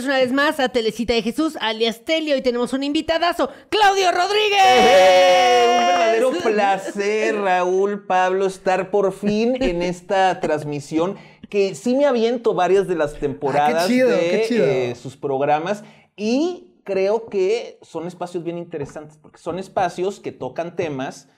una vez más a Telecita de Jesús, alias Telio Hoy tenemos un invitadazo, Claudio Rodríguez. Eh, un verdadero placer, Raúl, Pablo, estar por fin en esta transmisión que sí me aviento varias de las ah, temporadas de eh, sus programas y creo que son espacios bien interesantes porque son espacios que tocan temas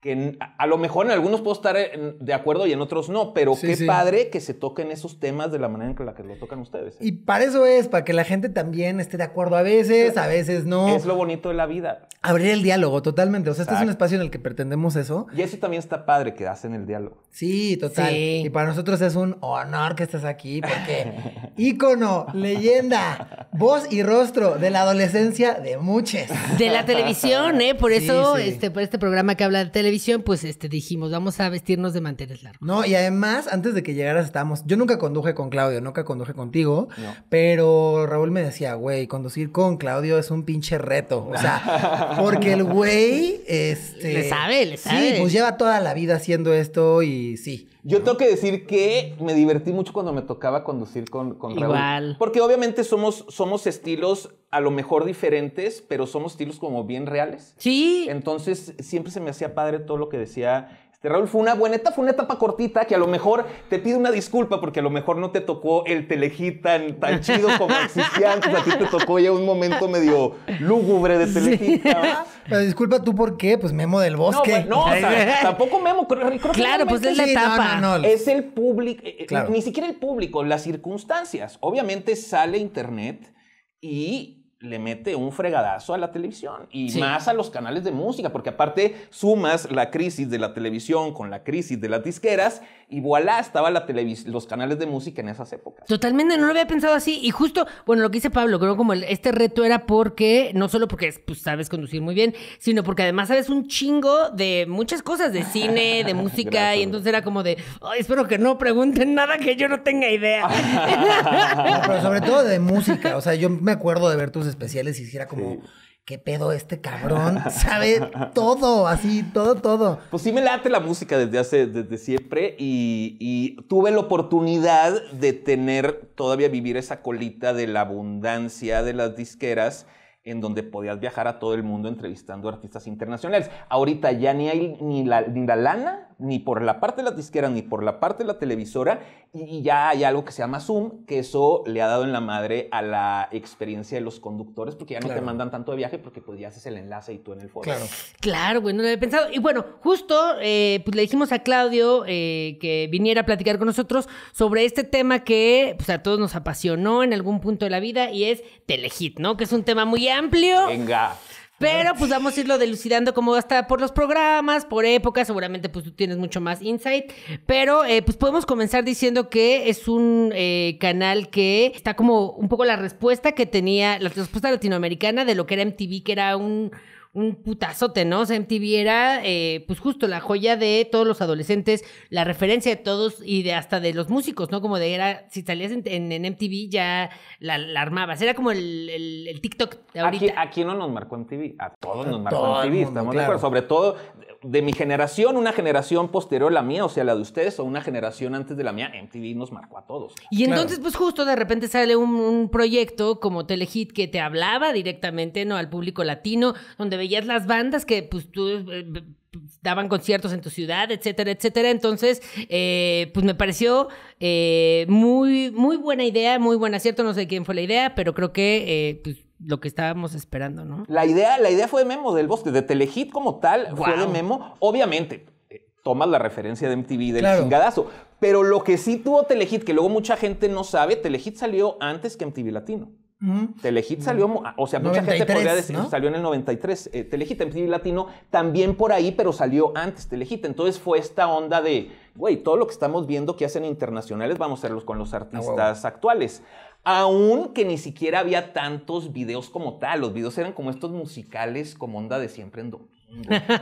que a lo mejor en algunos puedo estar eh, de acuerdo y en otros no, pero qué padre que se toquen esos temas de la manera en la que lo tocan ustedes. ¿eh? Y para eso es, para que la gente también esté de acuerdo a veces, a veces no. Es lo bonito de la vida. Abrir el diálogo, totalmente. O sea, este es un espacio en el que pretendemos eso. Y eso también está padre, que hacen el diálogo. Sí, total. Y para nosotros es un honor que estés aquí, porque ícono, leyenda, voz y rostro de la adolescencia de muchos. De la televisión, ¿eh? Por eso, este, por este programa que habla de televisión televisión, pues este, dijimos, vamos a vestirnos de manteles largos. No, y además, antes de que llegaras, estábamos. Yo nunca conduje con Claudio, nunca conduje contigo, pero Raúl me decía, güey, conducir con Claudio es un pinche reto. O sea, porque el güey. Este, le sabe, le sabe. Sí, pues lleva toda la vida haciendo esto y sí. Yo tengo que decir que me divertí mucho cuando me tocaba conducir con, con Raúl. Igual. Porque obviamente somos, somos estilos a lo mejor diferentes, pero somos estilos como bien reales. Sí. Entonces siempre se me hacía padre todo lo que decía te este, Raúl fue una buena etapa, fue una etapa cortita que a lo mejor te pido una disculpa porque a lo mejor no te tocó el telejita tan, chido como existía antes. Pues a ti te tocó ya un momento medio lúgubre de telejita Pero disculpa tú por qué, pues Memo del Bosque. Pues, no, no tampoco Memo. claro, pues es la etapa. Es el público, eh, eh, ni siquiera el público, las circunstancias. Obviamente sale internet y le mete un fregadazo a la televisión y más a los canales de música, porque aparte sumas la crisis de la televisión con la crisis de las disqueras y voilà, estaba los canales de música en esas épocas. Totalmente, no lo había pensado así y justo, bueno, lo que dice Pablo, creo como este reto era porque, no solo porque pues, sabes conducir muy bien, sino porque además sabes un chingo de muchas cosas, de cine, de música, y entonces era como de, espero que no pregunten nada que yo no tenga idea. pero sobre todo de música, o sea, yo me acuerdo de ver tus especiales y hiciera como, ¿qué pedo este cabrón? Sabe todo, así, todo, todo. Pues sí me late la música desde hace, desde siempre y, tuve la oportunidad de tener, todavía vivir esa colita de la abundancia de las disqueras en donde podías viajar a todo el mundo entrevistando artistas internacionales. Ahorita ya ni hay ni la, ni la lana ni por la parte de la disquera ni por la parte de la televisora y ya hay algo que se llama Zoom, que eso le ha dado en la madre a la experiencia de los conductores porque ya no te mandan tanto de viaje porque pues ya haces el enlace y tú en el foro. Claro, claro güey, no lo había pensado. Y bueno, justo eh, pues le dijimos a Claudio eh, que viniera a platicar con nosotros sobre este tema que pues a todos nos apasionó en algún punto de la vida y es Telehit, ¿no? Que es un tema muy amplio. Venga. Pero pues vamos a irlo delucidando como hasta por los programas, por épocas, seguramente pues tú tienes mucho más insight, pero eh, pues podemos comenzar diciendo que es un eh, canal que está como un poco la respuesta que tenía, la respuesta latinoamericana de lo que era MTV, que era un un putazote, ¿no? O sea, MTV era, eh, pues justo la joya de todos los adolescentes, la referencia de todos y de hasta de los músicos, ¿no? Como de era, si salías en, MTV ya la, armabas. Era como el, TikTok de ahorita. Aquí, no nos marcó MTV, a todos nos marcó MTV, estamos de acuerdo. Sobre todo de mi generación, una generación posterior a la mía, o sea, la de ustedes, o una generación antes de la mía, MTV nos marcó a todos. Y entonces, pues justo de repente sale un, un proyecto como Telehit que te hablaba directamente, ¿no? Al público latino, donde veías las bandas que pues tú eh, daban conciertos en tu ciudad, etcétera, etcétera. Entonces, eh, pues me pareció eh, muy, muy buena idea, muy buen ¿cierto? No sé quién fue la idea, pero creo que pues, lo que estábamos esperando, ¿no? La idea, la idea fue de Memo del Bosque, de Telehit como tal, fue de Memo. Obviamente, tomas la referencia de MTV del chingadazo. Pero lo que sí tuvo Telehit, que luego mucha gente no sabe, Telehit salió antes que MTV Latino salió, o sea, mucha gente podría decir que salió en el 93. Eh, en MTV Latino, también por ahí, pero salió antes Telehit. Entonces fue esta onda de, güey, todo lo que estamos viendo que hacen internacionales, vamos a hacerlos con los ah, artistas actuales. Aún que ni siquiera había tantos videos como tal. Los videos eran como estos musicales, como onda de siempre en domingo.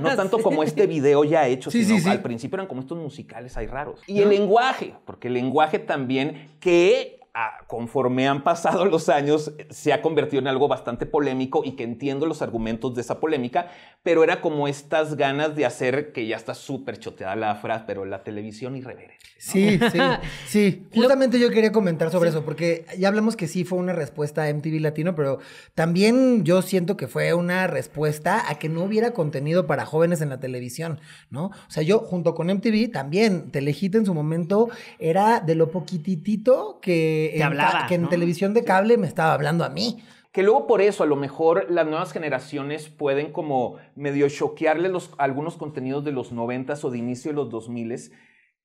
No tanto como este video ya hecho, sino al principio eran como estos musicales ahí raros. Y el lenguaje, porque el lenguaje también que conforme han pasado los años, se ha convertido en algo bastante polémico y que entiendo los argumentos de esa polémica, pero era como estas ganas de hacer que ya está súper choteada la frase, pero la televisión irreverente. Sí, sí, sí. Justamente yo quería comentar sobre eso, porque ya hablamos que sí fue una respuesta a MTV Latino, pero también yo siento que fue una respuesta a que no hubiera contenido para jóvenes en la televisión, ¿no? O sea, yo junto con MTV también, Telehit en su momento era de lo poquititito que que, en, televisión de cable me estaba hablando a mí. Que luego por eso a lo mejor las nuevas generaciones pueden como medio choquearle los, algunos contenidos de los noventas o de inicio de los dos miles,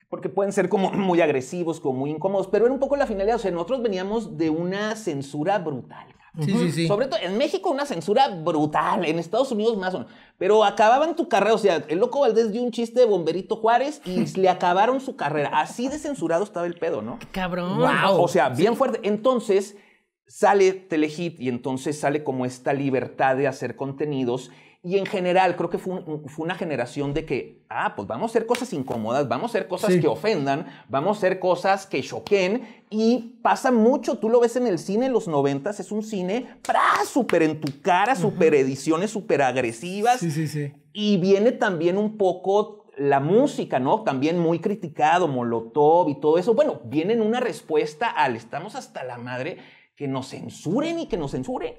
porque pueden ser como muy agresivos, como muy incómodos, pero era un poco la finalidad. O sea, nosotros veníamos de una censura brutal. Sí, sí, sí. Sobre todo en México una censura brutal, en Estados Unidos más o menos. Pero acababan tu carrera, o sea, el loco Valdés dio un chiste de Bomberito Juárez y le acabaron su carrera. Así de censurado estaba el pedo, ¿no? Cabrón. Wow. O sea, bien fuerte. Entonces sale Telehit y entonces sale como esta libertad de hacer contenidos y en general, creo que fue, fue, una generación de que, ah, pues vamos a hacer cosas incómodas, vamos a hacer cosas que ofendan, vamos a hacer cosas que choquen. Y pasa mucho, tú lo ves en el cine en los noventas, es un cine, para Súper en tu cara, súper ediciones, súper agresivas. Sí, sí, sí. Y viene también un poco la música, ¿no? También muy criticado, Molotov y todo eso. Bueno, viene una respuesta al estamos hasta la madre que nos censuren y que nos censuren.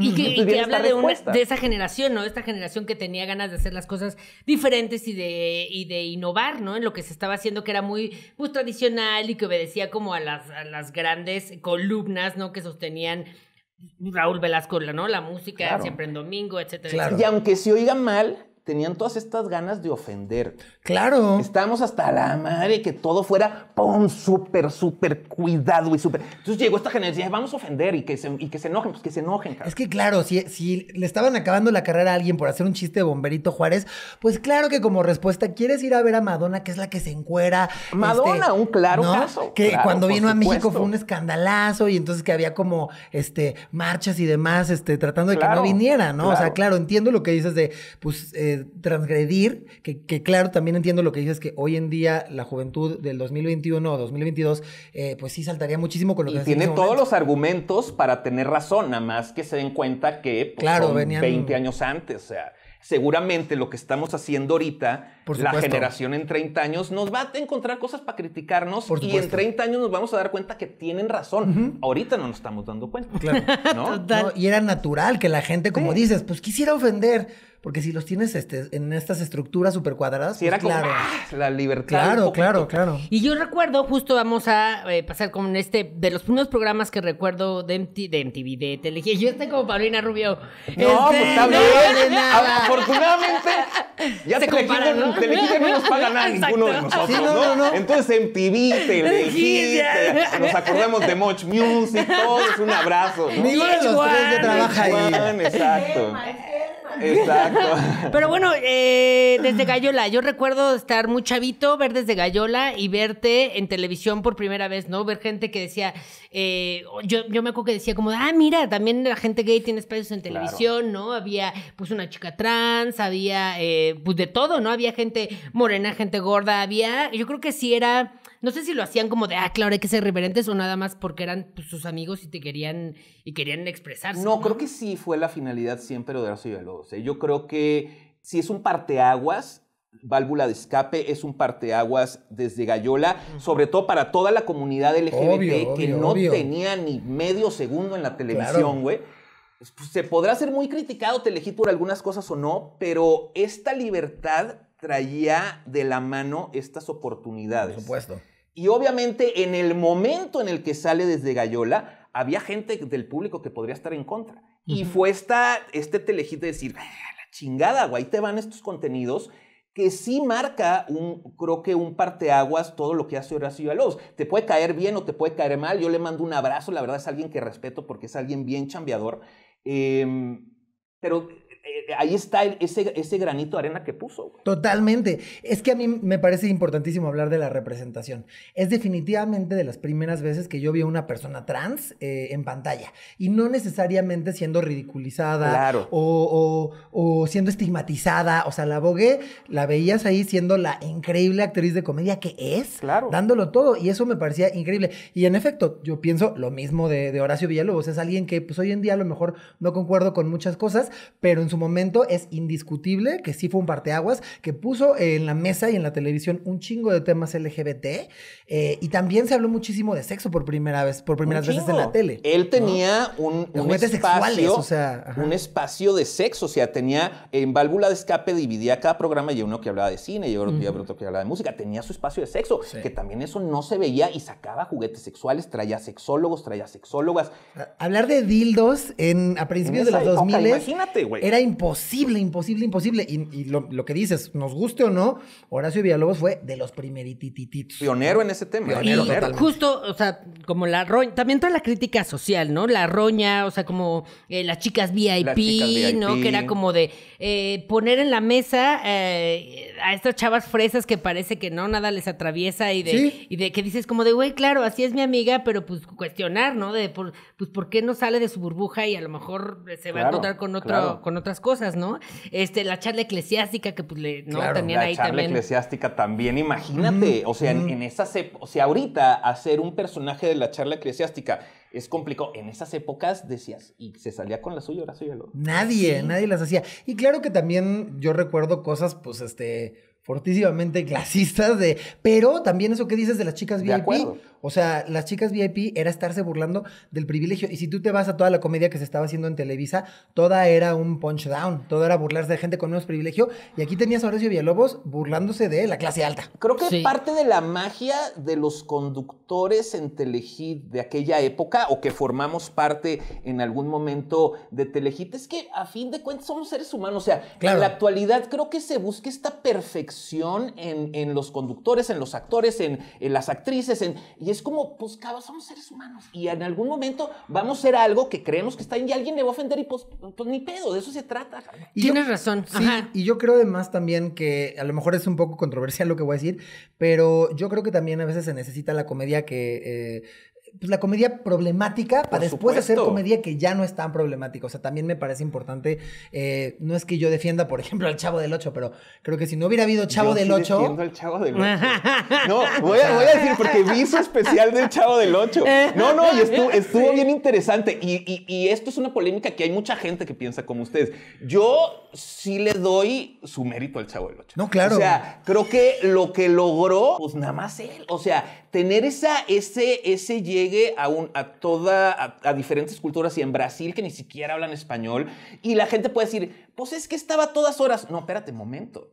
Y que, habla de, de, esa generación, ¿no? Esta generación que tenía ganas de hacer las cosas diferentes y de, de innovar, ¿no? En lo que se estaba haciendo, que era muy pues, tradicional y que obedecía como a las, las grandes columnas, ¿no? Que sostenían Raúl Velasco, ¿no? La música siempre en domingo, etcétera. Y aunque se oiga mal, tenían todas estas ganas de ofender. Claro. Estábamos hasta la madre que todo fuera, ¡pum! Súper, súper cuidado y súper. Entonces llegó esta generación, vamos a ofender y que se, que se enojen, pues que se enojen. Es que claro, si, si le estaban acabando la carrera a alguien por hacer un chiste de Bomberito Juárez, pues claro que como respuesta, ¿quieres ir a ver a Madonna, que es la que se encuera? Madonna, este, un claro caso. Que cuando vino a México fue un escandalazo y entonces que había como este marchas y demás, este, tratando de que no viniera, ¿no? O sea, claro, entiendo lo que dices de, pues, eh, transgredir, que, claro, también entiendo lo que dices, que hoy en día la juventud del 2021 o 2022, eh, pues sí saltaría muchísimo con lo que... tiene todos los argumentos para tener razón, nada más que se den cuenta que pues, claro, 20 años antes, o sea seguramente lo que estamos haciendo ahorita, la generación en 30 años, nos va a encontrar cosas para criticarnos y en 30 años nos vamos a dar cuenta que tienen razón. Ahorita no nos estamos dando cuenta. Claro. y era natural que la gente, como dices, pues quisiera ofender porque si los tienes este, en estas estructuras súper cuadradas, pues era claro. Como, ah, la libertad. Claro, claro, claro. Y yo recuerdo, justo vamos a eh, pasar con este, de los primeros programas que recuerdo de, MTV, de, MTV, Yo estoy como Paulina Rubio. No, pues este, está bien. No, Afortunadamente, ya se compara ¿no? Telehit no nos paga nada ninguno de nosotros, no no, ¿no? Entonces MTV, Telehit, nos acordamos de Much Music, todos un abrazo. Ninguno de los tres ya trabaja ahí. Exacto. Exacto. Pero bueno, eh, desde Gallola, yo recuerdo estar muy chavito, ver desde Gallola y verte en televisión por primera vez, ¿no? Ver gente que decía, eh, yo, me acuerdo que decía como, ah, mira, también la gente gay tiene espacios en televisión, ¿no? Había pues una chica trans, había eh, pues de todo, ¿no? Había gente morena, gente gorda, había, yo creo que sí era no sé si lo hacían como de, ah, claro, hay que ser reverentes o nada más porque eran pues, sus amigos y te querían y querían expresarse. No, creo que sí fue la finalidad siempre de Horacio Villalobos. ¿eh? Yo creo que si es un parteaguas, válvula de escape es un parteaguas desde Gallola, sobre todo para toda la comunidad LGBT que no tenía ni medio segundo en la televisión, güey. Pues, pues, se podrá ser muy criticado te elegí por algunas cosas o no, pero esta libertad traía de la mano estas oportunidades. Por supuesto. Y obviamente en el momento en el que sale desde Gallola, había gente del público que podría estar en contra. Y fue esta, este telejito de decir, la chingada, güey, ahí te van estos contenidos que sí marca un, creo que un parteaguas todo lo que hace Horacio los. Te puede caer bien o te puede caer mal. Yo le mando un abrazo, la verdad es alguien que respeto porque es alguien bien chambeador. Em, pero eh, eh, ahí está ese, ese, granito de arena que puso. Totalmente. Es que a mí me parece importantísimo hablar de la representación. Es definitivamente de las primeras veces que yo vi a una persona trans eh, en pantalla. Y no necesariamente siendo ridiculizada o, o, siendo estigmatizada. O sea, la abogué, la veías ahí siendo la increíble actriz de comedia que es, dándolo todo. Y eso me parecía increíble. Y en efecto, yo pienso lo mismo de, de Horacio Villalobos. Es alguien que pues, hoy en día a lo mejor no concuerdo con muchas cosas, pero en su momento es indiscutible que sí fue un parteaguas, que puso en la mesa y en la televisión un chingo de temas LGBT eh, y también se habló muchísimo de sexo por primera vez, por primeras veces en la tele. Él tenía un, un espacio, o sea, un espacio de sexo, o sea, tenía en válvula de escape dividía cada programa y uno que hablaba de cine y otro, que hablaba de música, tenía su espacio de sexo, que también eso no se veía y sacaba juguetes sexuales, traía sexólogos, traía sexólogas. Hablar de dildos en a principios de los 2000 imagínate, güey. Era imposible, imposible, imposible. Y, lo, que dices, nos guste o no, Horacio Villalobos fue de los primerititititos Pionero en ese tema. ¿eh? Pionero, y justo, o sea, como la roña, también toda la crítica social, ¿no? La roña, o sea, como eh, las, chicas VIP, ¿no? Que era como de eh, poner en la mesa a estas chavas fresas que parece que no, nada les atraviesa y de, de que dices como de, güey, claro, así es mi amiga, pero pues cuestionar, ¿no? De, por, pues, ¿por qué no sale de su burbuja y a lo mejor se va a encontrar con otro, con otro cosas, ¿no? Este, la charla eclesiástica que pues le, ¿no? ahí también la charla eclesiástica también, imagínate, o sea, en, en, esas, o sea, ahorita hacer un personaje de la charla eclesiástica es complicado. En esas épocas decías, y se salía con la suya, ahora soy yo. Nadie, nadie las hacía. Y claro que también yo recuerdo cosas, pues, este, fortísimamente clasistas de, pero también eso que dices de las chicas VIP. De o sea, las chicas VIP era estarse burlando del privilegio. Y si tú te vas a toda la comedia que se estaba haciendo en Televisa, toda era un punch down, todo era burlarse de gente con menos privilegio. Y aquí tenías a Horacio Villalobos burlándose de la clase alta. Creo que parte de la magia de los conductores en Telehit de aquella época, o que formamos parte en algún momento de Telehit, es que a fin de cuentas somos seres humanos. O sea, en la actualidad creo que se busca esta perfección en, los conductores, en los actores, en, las actrices, en. Y es como, pues cabrón, somos seres humanos. Y en algún momento vamos a ser algo que creemos que está y alguien le va a ofender y pues, pues ni pedo, de eso se trata. Tienes razón. Sí, y yo creo además también que a lo mejor es un poco controversial lo que voy a decir, pero yo creo que también a veces se necesita la comedia que... Eh, pues, la comedia problemática para después hacer comedia que ya no es tan problemática. O sea, también me parece importante. Eh, no es que yo defienda, por ejemplo, al Chavo del Ocho, pero creo que si no hubiera habido Chavo del Ocho. al Chavo del Ocho. No, voy a, decir, porque vi su especial del Chavo del Ocho. No, no, y estuvo, bien interesante. Y, y esto es una polémica que hay mucha gente que piensa como ustedes. Yo sí le doy su mérito al Chavo del Ocho. No, claro. O sea, creo que lo que logró, pues nada más él. O sea, tener esa, ese, ese llegue a, un, a toda, a, diferentes culturas y en Brasil que ni siquiera hablan español y la gente puede decir, pues es que estaba todas horas. No, espérate, momento.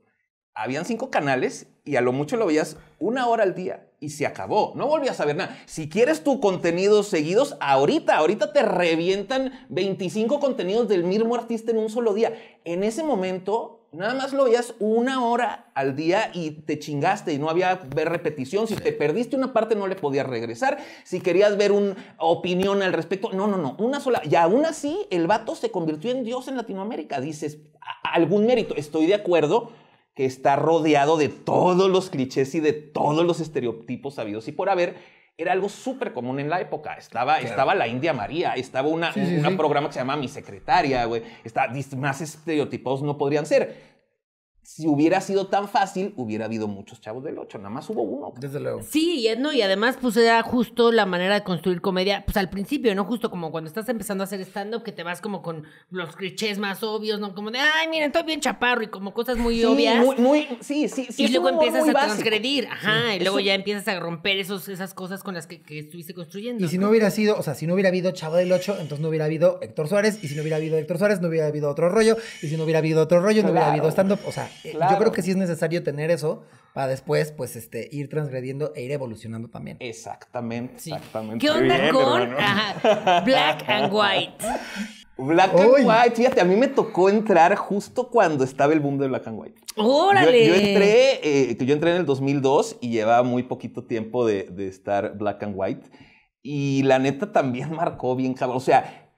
Habían cinco canales y a lo mucho lo veías una hora al día y se acabó. No volvías a ver nada. Si quieres tu contenido seguidos, ahorita, ahorita te revientan 25 contenidos del mismo artista en un solo día. En ese momento Nada más lo veías una hora al día y te chingaste y no había ver repetición. Si te perdiste una parte no le podías regresar. Si querías ver una opinión al respecto, no, no, no, una sola. Y aún así el vato se convirtió en Dios en Latinoamérica. Dices, algún mérito, estoy de acuerdo que está rodeado de todos los clichés y de todos los estereotipos sabidos y por haber era algo súper común en la época. Estaba, estaba la India María, estaba una, un programa que se llama Mi Secretaria, güey. más estereotipos no podrían ser si hubiera sido tan fácil, hubiera habido muchos chavos del Ocho nada más hubo uno. Desde luego. Sí, y, no, y además pues era justo la manera de construir comedia, pues al principio, ¿no? Justo como cuando estás empezando a hacer stand-up, que te vas como con los clichés más obvios, ¿no? Como de, ay, miren, estoy bien chaparro y como cosas muy obvias. Muy, muy, sí, sí, sí. Y luego empiezas a transgredir, ajá, y luego ya empiezas a romper esos, esas cosas con las que, estuviste construyendo. Y si ¿no? hubiera sido, o sea, si no hubiera habido Chavo del Ocho entonces no hubiera habido Héctor Suárez, y si no hubiera habido Héctor Suárez, no hubiera habido otro rollo, y si no hubiera habido otro rollo, no hubiera habido stand-up, o sea... Eh, yo creo que sí es necesario tener eso para después, pues, este, ir transgrediendo e ir evolucionando también. Exactamente, ¿Qué onda con Black and White? Black and White, fíjate, a mí me tocó entrar justo cuando estaba el boom de Black and White. ¡Órale! Yo, entré, eh, yo entré en el 2002 y llevaba muy poquito tiempo de, de estar Black and White. Y la neta también marcó bien cabrón. O sea,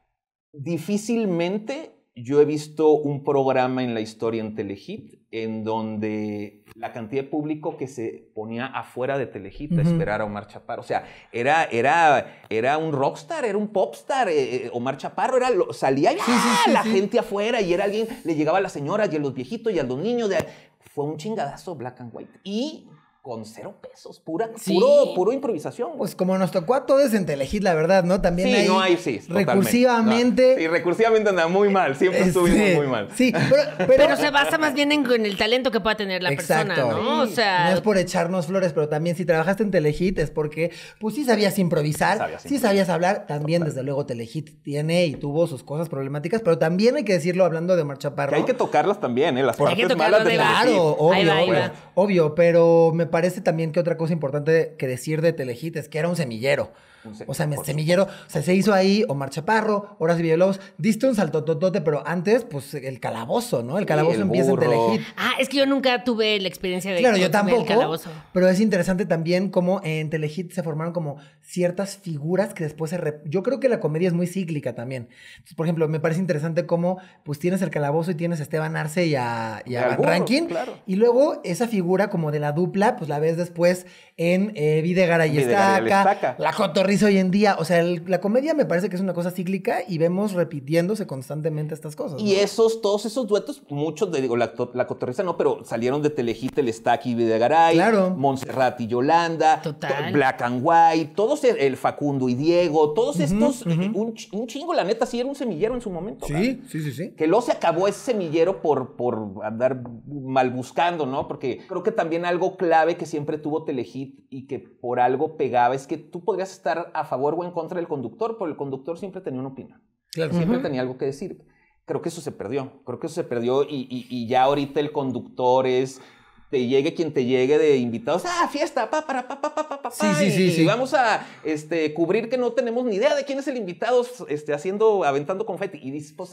difícilmente yo he visto un programa en la historia en Telehit en donde la cantidad de público que se ponía afuera de Telehit a esperar a Omar Chaparro. O sea, era, era, era un rockstar, era un popstar. Eh, eh, Omar Chaparro era, salía y ¡ah! la gente afuera y era alguien, le llegaba a las señoras y a los viejitos y a los niños. De, fue un chingadazo Black and White. Y con cero pesos, pura, puro, improvisación. Pues como nos tocó a todos en Telehit, la verdad, ¿no? También sí, hay, sí, recursivamente. y ah, recursivamente anda muy mal, siempre eh, estuvimos muy mal. Sí, pero, pero, se basa más bien en, el talento que pueda tener la persona, ¿no? O sea, no es por echarnos flores, pero también si trabajaste en Telehit es porque, pues sí sabías improvisar, sí sabías hablar, también desde luego Telehit tiene y tuvo sus cosas problemáticas, pero también hay que decirlo hablando de Marcha Parro. hay que tocarlas también, ¿eh? Las partes malas de, Claro, obvio, obvio, pero me parece parece también que otra cosa importante que decir de Telehit es que era un semillero. O sea, semillero, o sea, se hizo ahí Omar Chaparro, y Villalobos, diste un saltototote, pero antes, pues el calabozo, ¿no? El calabozo empieza en Telehit. Ah, es que yo nunca tuve la experiencia de Claro, yo tampoco. calabozo. Pero es interesante también cómo en Telehit se formaron como ciertas figuras que después se. Yo creo que la comedia es muy cíclica también. por ejemplo, me parece interesante cómo, pues tienes el calabozo y tienes a Esteban Arce y a, y Rankin. Y luego esa figura como de la dupla, pues la ves después en eh, Videgara y Estaca, la Cotorriza hoy en día. O sea, la comedia me parece que es una cosa cíclica y vemos repitiéndose constantemente estas cosas. Y esos, todos esos duetos, muchos, de, digo, la, la no, pero salieron de Telehit el Stack y Videgaray, Montserrat y Yolanda, Black and White, todos e, el, Facundo y Diego, todos estos, eh, un, chingo, la neta, sí era un semillero en su momento. Sí, sí, sí, sí. Que luego se acabó ese semillero por, por andar mal buscando, ¿no? Porque creo que también algo clave que siempre tuvo Telehit y que por algo pegaba es que tú podrías estar a favor o en contra del conductor, porque el conductor siempre tenía una opinión. Siempre tenía algo que decir creo que eso se perdió, creo que eso se perdió y, ya ahorita el conductor es te llegue quien te llegue de invitados, ah, fiesta, pa, para, pa, pa, pa, pa, pa, sí, sí, sí, y, sí. vamos a este, cubrir que no tenemos ni idea de quién es el invitado, este, haciendo, aventando confeti. Y dices, pues,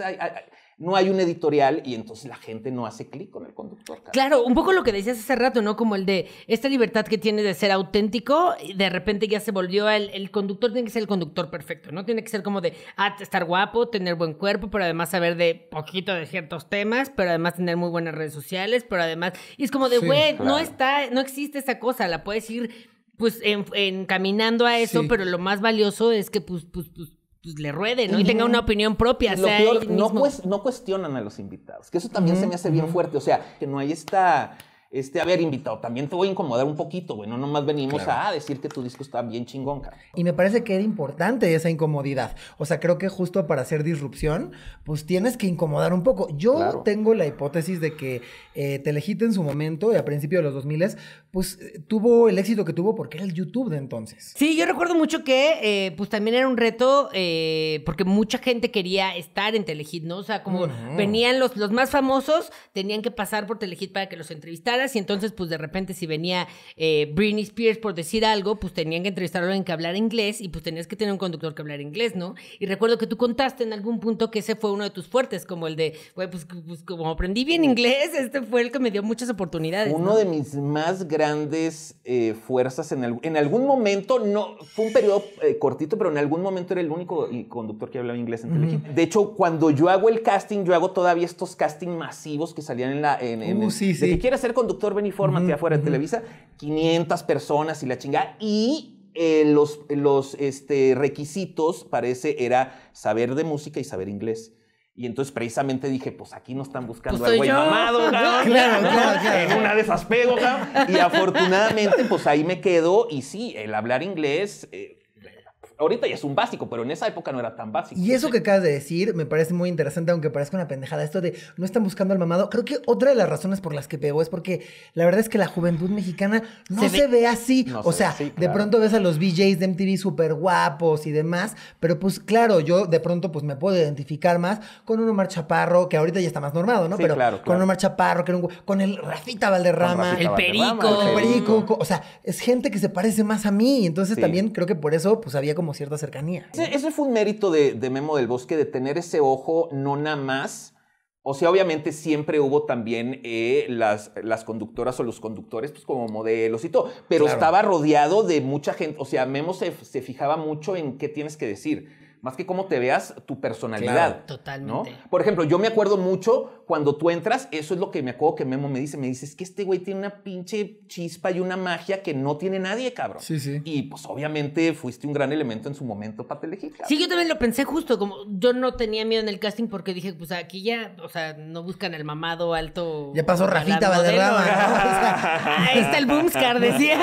no hay un editorial y entonces la gente no hace clic con el conductor. Claro, un poco lo que decías hace rato, ¿no? Como el de esta libertad que tiene de ser auténtico, y de repente ya se volvió el, el conductor, tiene que ser el conductor perfecto, ¿no? Tiene que ser como de ah, estar guapo, tener buen cuerpo, pero además saber de poquito de ciertos temas, pero además tener muy buenas redes sociales, pero además, y es como de no está, no existe esa cosa, la puedes ir pues encaminando a eso, pero lo más valioso es que pues, pues, pues, pues le ruede, ¿no? Y tenga una opinión propia. No, no, cuestionan a los invitados, que eso también se me hace bien fuerte, o sea, que no hay esta este, haber invitado, también te voy a incomodar un poquito, güey. No nomás venimos a decir que tu disco está bien chingón, Y me parece que era importante esa incomodidad. O sea, creo que justo para hacer disrupción, pues tienes que incomodar un poco. Yo tengo la hipótesis de que te eh, Telehit en su momento, y a principios de los 2000, pues eh, tuvo el éxito que tuvo porque era el YouTube de entonces. Sí, yo recuerdo mucho que eh, pues también era un reto eh, porque mucha gente quería estar en Telehit, ¿no? O sea, como venían los, los más famosos, tenían que pasar por Telehit para que los entrevistaras y entonces pues de repente si venía eh, Britney Spears por decir algo, pues tenían que entrevistarlo en que hablar inglés y pues tenías que tener un conductor que hablar inglés, ¿no? Y recuerdo que tú contaste en algún punto que ese fue uno de tus fuertes, como el de, pues, pues, pues, como aprendí bien inglés, este fue el que me dio muchas oportunidades. Uno de mis más grandes grandes eh, fuerzas en, en, algún momento, no, fue un periodo eh, cortito, pero en algún momento era el único conductor que hablaba inglés en De hecho, cuando yo hago el casting, yo hago todavía estos castings masivos que salían en la... Uh, de que quieres ser conductor, Beniformante afuera de Televisa. 500 personas y la chingada. Y eh, los, este, requisitos, parece, era saber de música y saber inglés. Y entonces precisamente dije, pues aquí no están buscando al güey mamado, Claro, claro, En una de esas pego, Y afortunadamente, pues ahí me quedo. Y sí, el hablar inglés eh, ahorita ya es un básico, pero en esa época no era tan básico. Y eso que acabas de decir me parece muy interesante, aunque parezca una pendejada. Esto de no están buscando al mamado. Creo que otra de las razones por las que pegó es porque la verdad es que la juventud mexicana no se, ve, así. o sea, de pronto ves a los VJs de MTV súper guapos y demás, pero pues claro, yo de pronto pues me puedo identificar más con un Omar Chaparro, que ahorita ya está más normado, ¿no? pero claro, con un Omar Chaparro, que con el Rafita Valderrama, el, perico. el O sea, es gente que se parece más a mí. Entonces también creo que por eso pues había como como cierta cercanía. Ese, fue un mérito de, Memo del Bosque, de tener ese ojo, no nada más. O sea, obviamente siempre hubo también eh, las, las conductoras o los conductores pues, como modelos y todo, pero estaba rodeado de mucha gente. O sea, Memo se, fijaba mucho en qué tienes que decir más que cómo te veas, tu personalidad. totalmente. Por ejemplo, yo me acuerdo mucho cuando tú entras, eso es lo que me acuerdo que Memo me dice, me dice, es que este güey tiene una pinche chispa y una magia que no tiene nadie, cabrón. Sí, sí. Y pues obviamente fuiste un gran elemento en su momento para te Sí, yo también lo pensé justo, como yo no tenía miedo en el casting porque dije, pues aquí ya, o sea, no buscan el mamado alto. Ya pasó Rafita Valderrama. ¿no? ahí está el Boomscar, decías.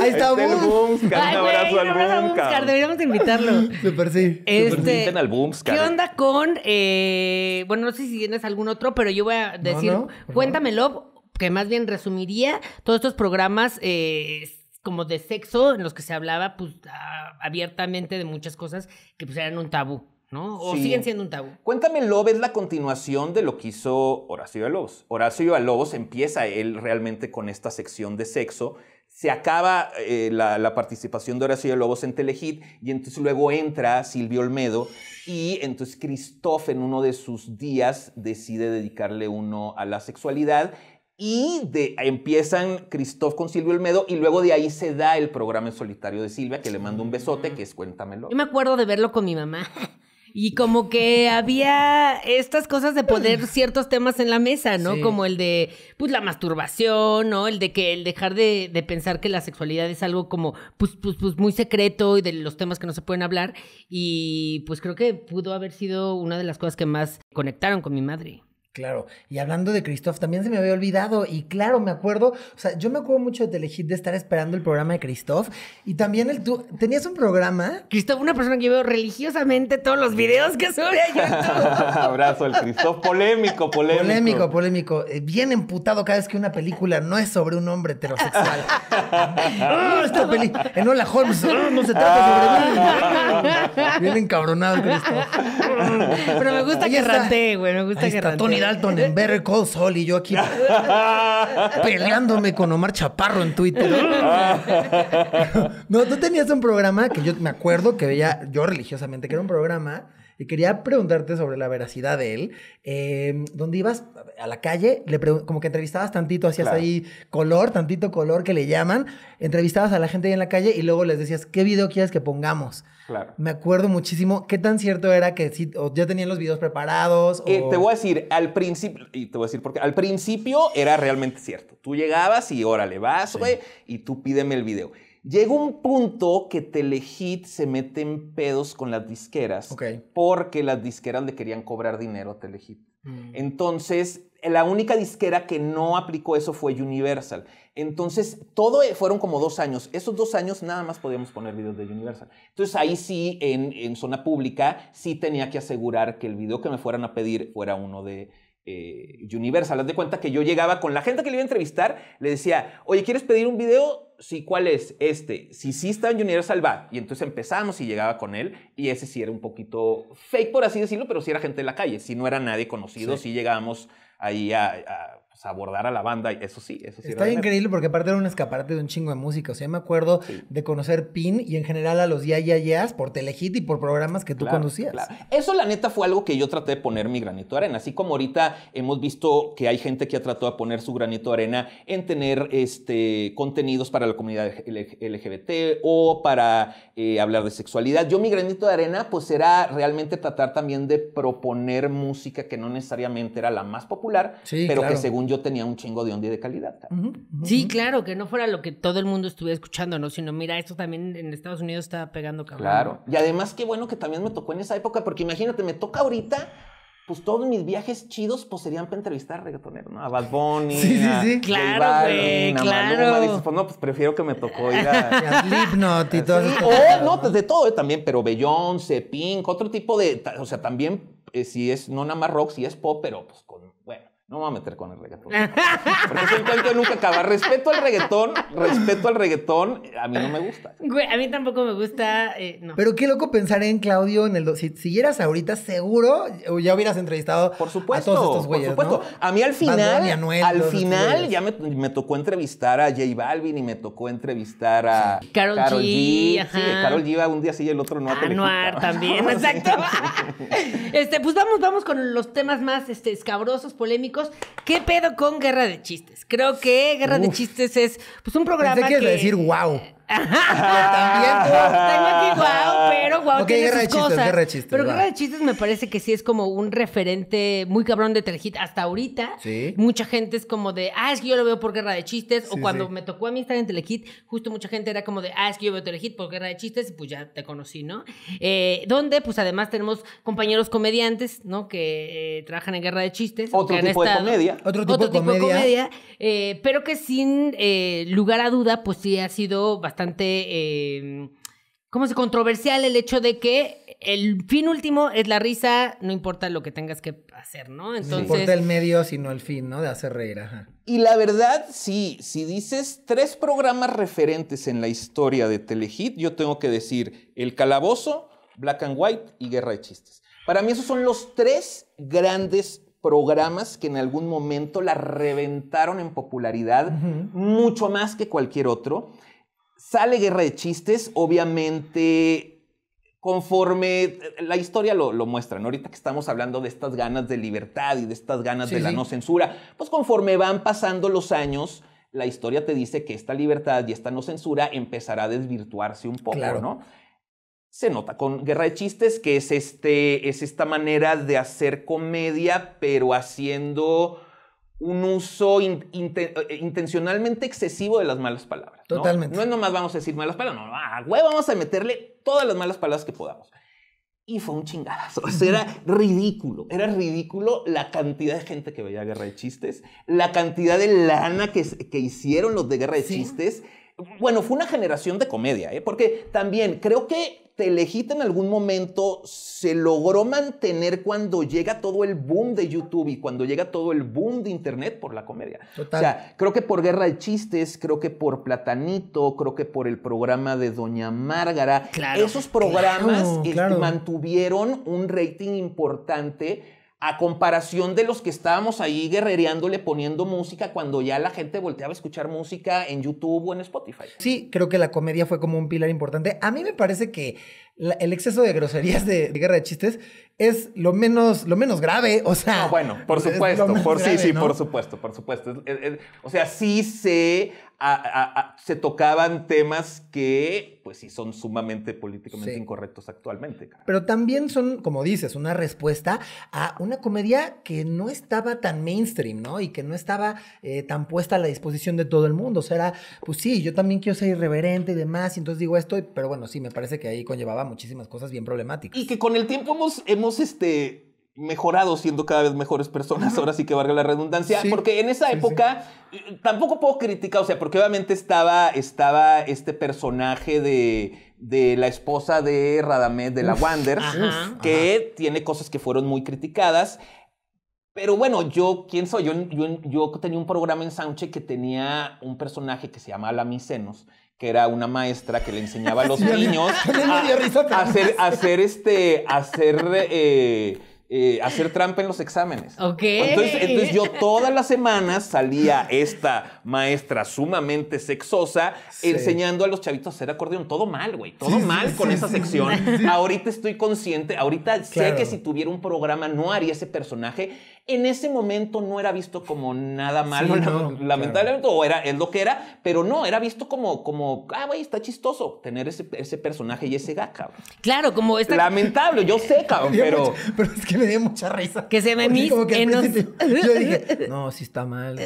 Ahí está, el Boomscar. un abrazo al Boomscar. Deberíamos invitarlo. Súper sí. Este, al Boomscar. ¿Qué onda con, eh, bueno, no sé si tienes algún otro, pero yo voy a decir, cuéntame cuéntamelo, que más bien resumiría todos estos programas. Eh, como de sexo en los que se hablaba pues ah, abiertamente de muchas cosas que pues eran un tabú, ¿no? O siguen siendo un tabú. Cuéntame, Love es la continuación de lo que hizo Horacio los. Horacio Lobos empieza él realmente con esta sección de sexo se acaba eh, la, participación de Horacio de Lobos en Telehit y entonces luego entra Silvio Olmedo y entonces Christoph en uno de sus días decide dedicarle uno a la sexualidad y de, empiezan Christoph con Silvio Olmedo y luego de ahí se da el programa en solitario de Silvia que le manda un besote que es Cuéntamelo. Yo me acuerdo de verlo con mi mamá. Y como que había estas cosas de poner ciertos temas en la mesa, ¿no? Como el de, pues, la masturbación, ¿no? El de que el dejar de, de, pensar que la sexualidad es algo como, pues, pues, pues, muy secreto y de los temas que no se pueden hablar. Y pues creo que pudo haber sido una de las cosas que más conectaron con mi madre. Claro, y hablando de Christoph, también se me había olvidado, y claro, me acuerdo, o sea, yo me acuerdo mucho de elegir de estar esperando el programa de Christoph, y también el tú, tenías un programa. Christoph, una persona que yo veo religiosamente todos los videos que sube a Abrazo al Christoph, polémico, polémico. Polémico, polémico. Eh, bien emputado cada vez que una película no es sobre un hombre heterosexual. Ah, esta peli en Hola Holmes, ah, no se trata sobre mí. Ah. Bien encabronado Christoph. Pero me gusta que rante, güey, me gusta que está. Dalton en Better Call y yo aquí peleándome con Omar Chaparro en Twitter. no, tú tenías un programa que yo me acuerdo que veía yo religiosamente, que era un programa y quería preguntarte sobre la veracidad de él, ¿Dónde em, donde ibas a la calle, le como que entrevistabas tantito, hacías ahí color, tantito color que le llaman, entrevistabas a la gente ahí en la calle y luego les decías, ¿qué video quieres que pongamos? Claro. Me acuerdo muchísimo, ¿qué tan cierto era que si ya tenían los videos preparados? Eh, te voy a decir, al principio, y te voy a decir porque al principio era realmente cierto. Tú llegabas y órale, vas, güey, y tú pídeme el video. Llegó un punto que Telehit se mete en pedos con las disqueras porque las disqueras le querían cobrar dinero a Telehit. Mm. Entonces, la única disquera que no aplicó eso fue Universal. Entonces, todo eh, fueron como dos años. Esos dos años nada más podíamos poner videos de Universal. Entonces, ahí sí, en, en zona pública, sí tenía que asegurar que el video que me fueran a pedir fuera uno de, eh, Universal. Haz de cuenta que yo llegaba con la gente que le iba a entrevistar, le decía, oye, ¿quieres pedir un video? Sí, ¿cuál es? Este. Si sí, está en Universal, va. Y entonces empezamos y llegaba con él. Y ese sí era un poquito fake, por así decirlo, pero sí era gente de la calle. Si sí no era nadie conocido, sí, llegábamos ahí a pues, abordar a la banda, eso sí, eso sí. Está increíble porque aparte era un escaparate de un chingo de música. O sea, me acuerdo de conocer Pin y en general a los Ya Ya por Telehit y por programas que tú conocías conducías. Eso la neta fue algo que yo traté de poner mi granito de arena. Así como ahorita hemos visto que hay gente que ha tratado de poner su granito de arena en tener este, contenidos para la comunidad LGBT o para eh, hablar de sexualidad. Yo mi granito de arena pues era realmente tratar también de proponer música que no necesariamente era la más popular, pero que según yo tenía un chingo de onda de calidad. Sí, claro, que no fuera lo que todo el mundo estuviera escuchando, ¿no? Sino, mira, esto también en Estados Unidos estaba pegando cabrón. Claro. Y además, qué bueno que también me tocó en esa época, porque imagínate, me toca ahorita pues todos mis viajes chidos pues serían para entrevistar a reggaetoneros, A Bad Bunny, sí, sí, sí. A claro, claro. pues no, pues prefiero que me tocó ir a Slipknot y todo O no, pues de todo ¿eh? también, pero Beyoncé, Pink, otro tipo de, o sea, también eh, si es no nada más rock, si es pop, pero pues con no me voy a meter con el reggaetón. Porque es un canto nunca acaba. Respeto al reggaetón, respeto al reggaetón, a mí no me gusta. Güey, a mí tampoco me gusta, eh, Pero qué loco pensar en Claudio, en el si siguieras ahorita, seguro ya hubieras entrevistado por supuesto, a todos estos güeyes, Por supuesto. A mí al final, al final ya me, tocó entrevistar a J Balvin y me tocó entrevistar a Carol, Carol G. Carol G un día sí y el otro no a Anuar también, exacto. este, pues vamos, vamos con los temas más este, escabrosos, polémicos. ¿Qué pedo con Guerra de Chistes? Creo que Guerra de Chistes es pues, un programa que... decir wow. También oh, Tengo aquí guau, pero guau guerra de chistes, Guerra de chistes, pero guerra de chistes me parece que sí es como un referente muy cabrón de Telehit hasta ahorita. Mucha gente es como de, ah, es que yo lo veo por guerra de chistes. o cuando me tocó a mí estar en Telehit, justo mucha gente era como de, ah, es que yo veo Telehit por guerra de chistes y pues ya te conocí, ¿no? Eh, donde pues además tenemos compañeros comediantes, ¿no? Que eh, trabajan en guerra de chistes. Otro tipo de comedia. Otro tipo, comedia. Eh, pero que sin lugar a duda pues sí ha sido bastante Em, ¿cómo se controversial el hecho de que el fin último es la risa, no importa lo que tengas que hacer, ¿no? Entonces... No importa el medio, sino el fin, ¿no? De hacer reír, Y la verdad, sí, si dices tres programas referentes en la historia de Telehit, yo tengo que decir El Calabozo, Black and White y Guerra de Chistes. Para mí esos son los tres grandes programas que en algún momento la reventaron en popularidad mucho más que cualquier otro. Sale Guerra de Chistes, obviamente, conforme eh, la historia lo, lo muestra, ¿no? Ahorita que estamos hablando de estas ganas de libertad y de estas ganas de la no censura, pues conforme van pasando los años, la historia te dice que esta libertad y esta no censura empezará a desvirtuarse un poco, ¿no? Se nota con Guerra de Chistes, que es, este, es esta manera de hacer comedia, pero haciendo un uso eh, intencionalmente excesivo de las malas palabras. Totalmente. No es nomás vamos a decir malas palabras, no, a vamos a meterle todas las malas palabras que podamos. Y fue un chingadazo. O sea, era ridículo. Era ridículo la cantidad de gente que veía Guerra de Chistes, la cantidad de lana que, hicieron los de Guerra de Chistes. Bueno, fue una generación de comedia, ¿eh? porque también creo que elegita este, en algún momento se logró mantener cuando llega todo el boom de YouTube y cuando llega todo el boom de Internet por la comedia. O sea, creo que por Guerra de Chistes, creo que por Platanito, creo que por el programa de Doña Márgara, claro, esos programas que este, mantuvieron un rating importante a comparación de los que estábamos ahí guerrereándole, poniendo música, cuando ya la gente volteaba a escuchar música en YouTube o en Spotify. Sí, creo que la comedia fue como un pilar importante. A mí me parece que el exceso de groserías de, guerra de chistes es lo menos, lo menos grave, o sea... bueno, por supuesto, por, sí, sí, por supuesto, por supuesto. o sea, sí se se tocaban temas que, pues sí, son sumamente políticamente incorrectos actualmente. Pero también son, como dices, una respuesta a una comedia que no estaba tan mainstream, ¿no? Y que no estaba eh, tan puesta a la disposición de todo el mundo. O sea, era, pues sí, yo también quiero ser irreverente y demás, y entonces digo esto, pero bueno, sí, me parece que ahí conllevaba muchísimas cosas bien problemáticas. Y que con el tiempo hemos, hemos este mejorado siendo cada vez mejores personas, ahora sí que valga la redundancia, porque en esa época eh, tampoco puedo criticar, o sea, porque obviamente estaba, estaba este personaje de, de la esposa de Radamed de la Wander, que tiene cosas que fueron muy criticadas. Pero bueno, yo, ¿quién soy? Yo, yo, tenía un programa en Soundcheck que tenía un personaje que se llamaba La Misenos que era una maestra que le enseñaba a los niños a, hacer, este, hacer... Eh, eh, hacer trampa en los exámenes. Ok. Entonces, yo todas las semanas salía esta maestra sumamente sexosa enseñando a los chavitos a hacer acordeón. Todo mal, güey. Todo mal con esa sección. Ahorita estoy consciente. Ahorita sé que si tuviera un programa no haría ese personaje en ese momento no era visto como nada malo, lamentablemente, o era, es lo que era, pero no, era visto como, como ah, güey, está chistoso tener ese, ese personaje y ese gato cabrón. Claro, como está. Lamentable, yo sé, cabrón, pero... pero es que me dio mucha risa. Que se me mis... Que Yo dije, no, si sí está mal,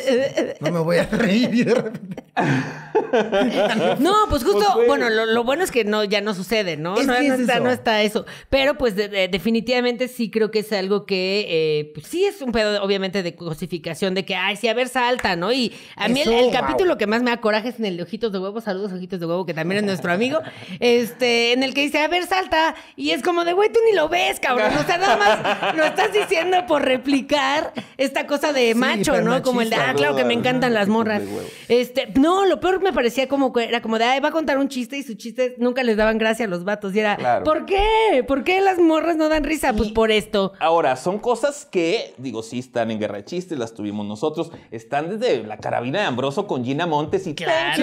no me voy a reír de repente... no, pues justo, pues, bueno, lo, lo, bueno es que no, ya no sucede, ¿no? Es no, no, está, no, está, eso. Pero pues definitivamente sí creo que es algo que, eh, pues sí es un pedo, obviamente, de cosificación, de que, ay, sí, a ver, salta, ¿no? Y a mí el, capítulo que más me coraje es en el de Ojitos de Huevo, saludos, Ojitos de Huevo, que también es nuestro amigo, este, en el que dice, a ver, salta. Y es como de, güey, tú ni lo ves, cabrón. O sea, nada más lo estás diciendo por replicar esta cosa de macho, ¿no? como el de, ah, claro que me encantan las morras. Este, no, lo peor me parecía como que era como de, ay, va a contar un chiste y su chiste nunca les daban gracia a los vatos. Y era, ¿por qué? ¿Por qué las morras no dan risa? pues por esto. Ahora, son cosas que, digo, sí están en Guerra de Chistes, las tuvimos nosotros. Están desde la carabina de Ambroso con Gina Montes y claro.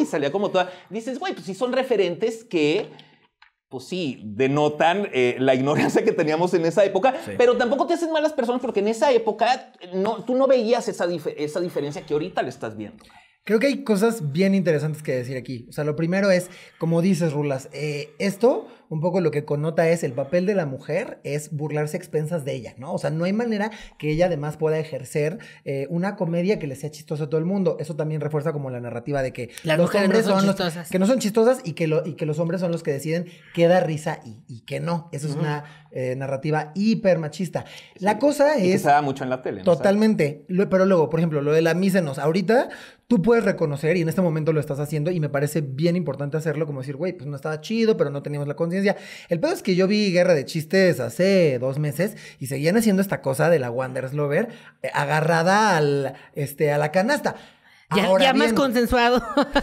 Y salía como toda. Dices, güey, pues sí son referentes que pues sí, denotan eh, la ignorancia que teníamos en esa época, pero tampoco te hacen malas personas porque en esa época no, tú no veías esa, esa diferencia que ahorita le estás viendo. Creo que hay cosas bien interesantes que decir aquí. O sea, lo primero es, como dices, Rulas, eh, esto un poco lo que connota es el papel de la mujer es burlarse a expensas de ella, ¿no? O sea, no hay manera que ella además pueda ejercer eh, una comedia que le sea chistosa a todo el mundo. Eso también refuerza como la narrativa de que los hombres no son, que no son chistosas y que, y que los hombres son los que deciden qué da risa y, que qué no. Eso es una eh, narrativa hiper machista. La cosa es... mucho en la tele. Totalmente. pero luego, por ejemplo, lo de la mísenos. Ahorita tú puedes reconocer, y en este momento lo estás haciendo, y me parece bien importante hacerlo, como decir, güey, pues no estaba chido, pero no teníamos la conciencia. El pedo es que yo vi Guerra de Chistes hace dos meses y seguían haciendo esta cosa de la Wander Lover eh, agarrada al, este, a la canasta. Ya, Ahora más consensuado.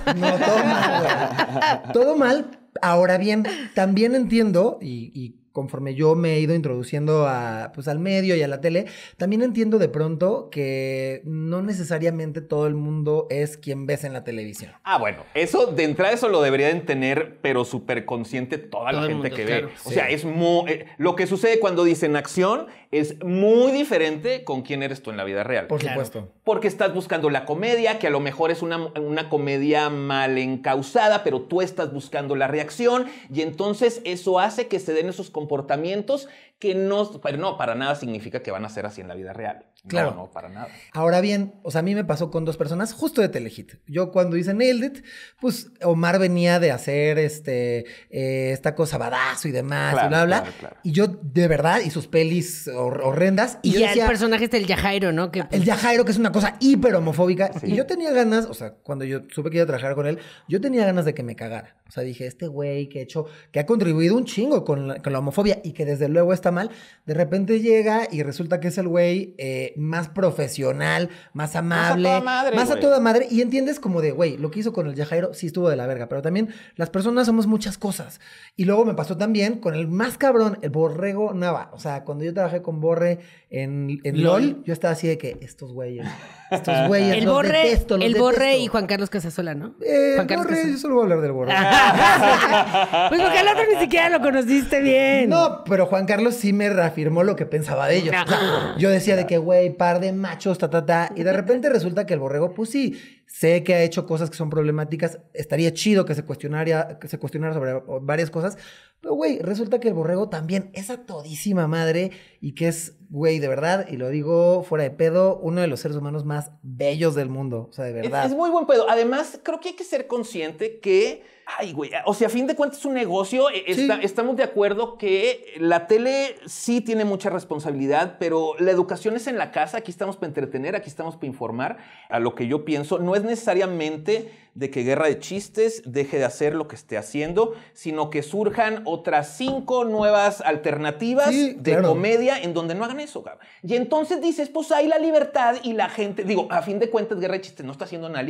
No, todo mal. Todo mal. Ahora bien, también entiendo, y conforme yo me he ido introduciendo a, pues, al medio y a la tele, también entiendo de pronto que no necesariamente todo el mundo es quien ves en la televisión. Ah, bueno, eso de entrada eso lo deberían tener, pero súper consciente toda la gente que ve. O sea, es muy, eh, lo que sucede cuando dicen acción es muy diferente con quién eres tú en la vida real. Por supuesto. Porque estás buscando la comedia, que a lo mejor es una, una comedia mal encausada, pero tú estás buscando la reacción y entonces eso hace que se den esos comportamientos que no, pero no, para nada significa que van a ser así en la vida real. Claro. No, para nada. Ahora bien, o sea, a mí me pasó con dos personas justo de Telehit. Yo cuando hice Nailed It, pues Omar venía de hacer este, eh, esta cosa badazo y demás, y bla, bla. Y yo, de verdad, y sus pelis horrendas. Y, ese el personaje es el Yajairo, ¿no? Que, El Yajairo, que es una cosa hiper homofóbica. Y yo tenía ganas, o sea, cuando yo supe que iba a trabajar con él, yo tenía ganas de que me cagara. O sea, dije, este güey que ha hecho, que ha contribuido un chingo con con la homofobia y que desde luego está mal. De repente llega y resulta que es el güey eh, más profesional, más amable. Más a toda madre. Más a toda madre. Y entiendes como de, güey, lo que hizo con el Yajairo sí estuvo de la verga. Pero también las personas somos muchas cosas. Y luego me pasó también con el más cabrón, el Borrego Nava. O sea, cuando yo trabajé con Borre en, en LOL, yo estaba así de que estos güeyes. Estos güeyes. El los Borre, el Borre y Juan Carlos Casasola, ¿no? Eh, Borre, yo solo voy a hablar del Borre. pues porque al otro ni siquiera lo conociste bien. No, pero Juan Carlos sí me reafirmó lo que pensaba de ellos. Ah. yo decía de que, güey, par de machos, ta, ta, ta. Y de repente resulta que el borrego, pues sí, sé que ha hecho cosas que son problemáticas, estaría chido que se cuestionara, se cuestionara sobre varias cosas, pero güey, resulta que el borrego también es a todísima madre y que es, güey, de verdad, y lo digo fuera de pedo, uno de los seres humanos más bellos del mundo, o sea, de verdad. es muy buen pedo. Además, creo que hay que ser consciente que Ay, güey. O sea, a fin de cuentas, es un negocio. Eh, estamos de acuerdo que la tele sí tiene mucha responsabilidad, pero la educación es en la casa. Aquí estamos para entretener, aquí estamos para informar. A lo que yo pienso, no es necesariamente de que Guerra de Chistes deje de hacer lo que esté haciendo, sino que surjan otras cinco nuevas alternativas de comedia en donde no hagan eso, Y entonces dices, pues hay la libertad y la gente, digo, a fin de cuentas, Guerra de Chistes no está haciendo nada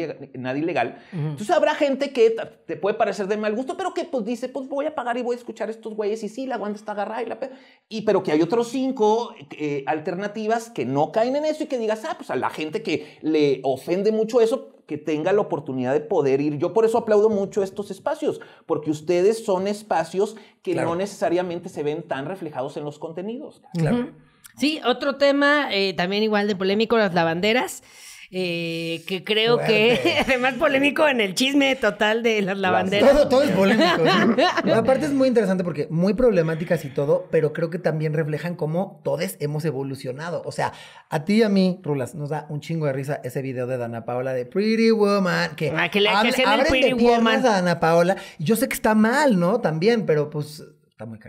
ilegal. Entonces habrá gente que te puede ser de mal gusto, pero que pues dice, pues voy a pagar y voy a escuchar estos güeyes y sí, la banda está agarrada y la... Y pero que hay otros cinco eh, alternativas que no caen en eso y que digas, ah, pues a la gente que le ofende mucho eso, que tenga la oportunidad de poder ir. Yo por eso aplaudo mucho estos espacios, porque ustedes son espacios que no necesariamente se ven tan reflejados en los contenidos. Sí, otro tema eh, también igual de polémico, las lavanderas eh, que creo que además polémico en el chisme total de las lavanderas. Todo, todo es polémico. Aparte es muy interesante porque muy problemáticas y todo, pero creo que también reflejan cómo todos hemos evolucionado. O sea, a ti y a mí, Rulas, nos da un chingo de risa ese video de Dana Paola de Pretty Woman, que, ah, que, le, que abren de Woman. a Dana Paola. Yo sé que está mal, ¿no? También, pero pues está muy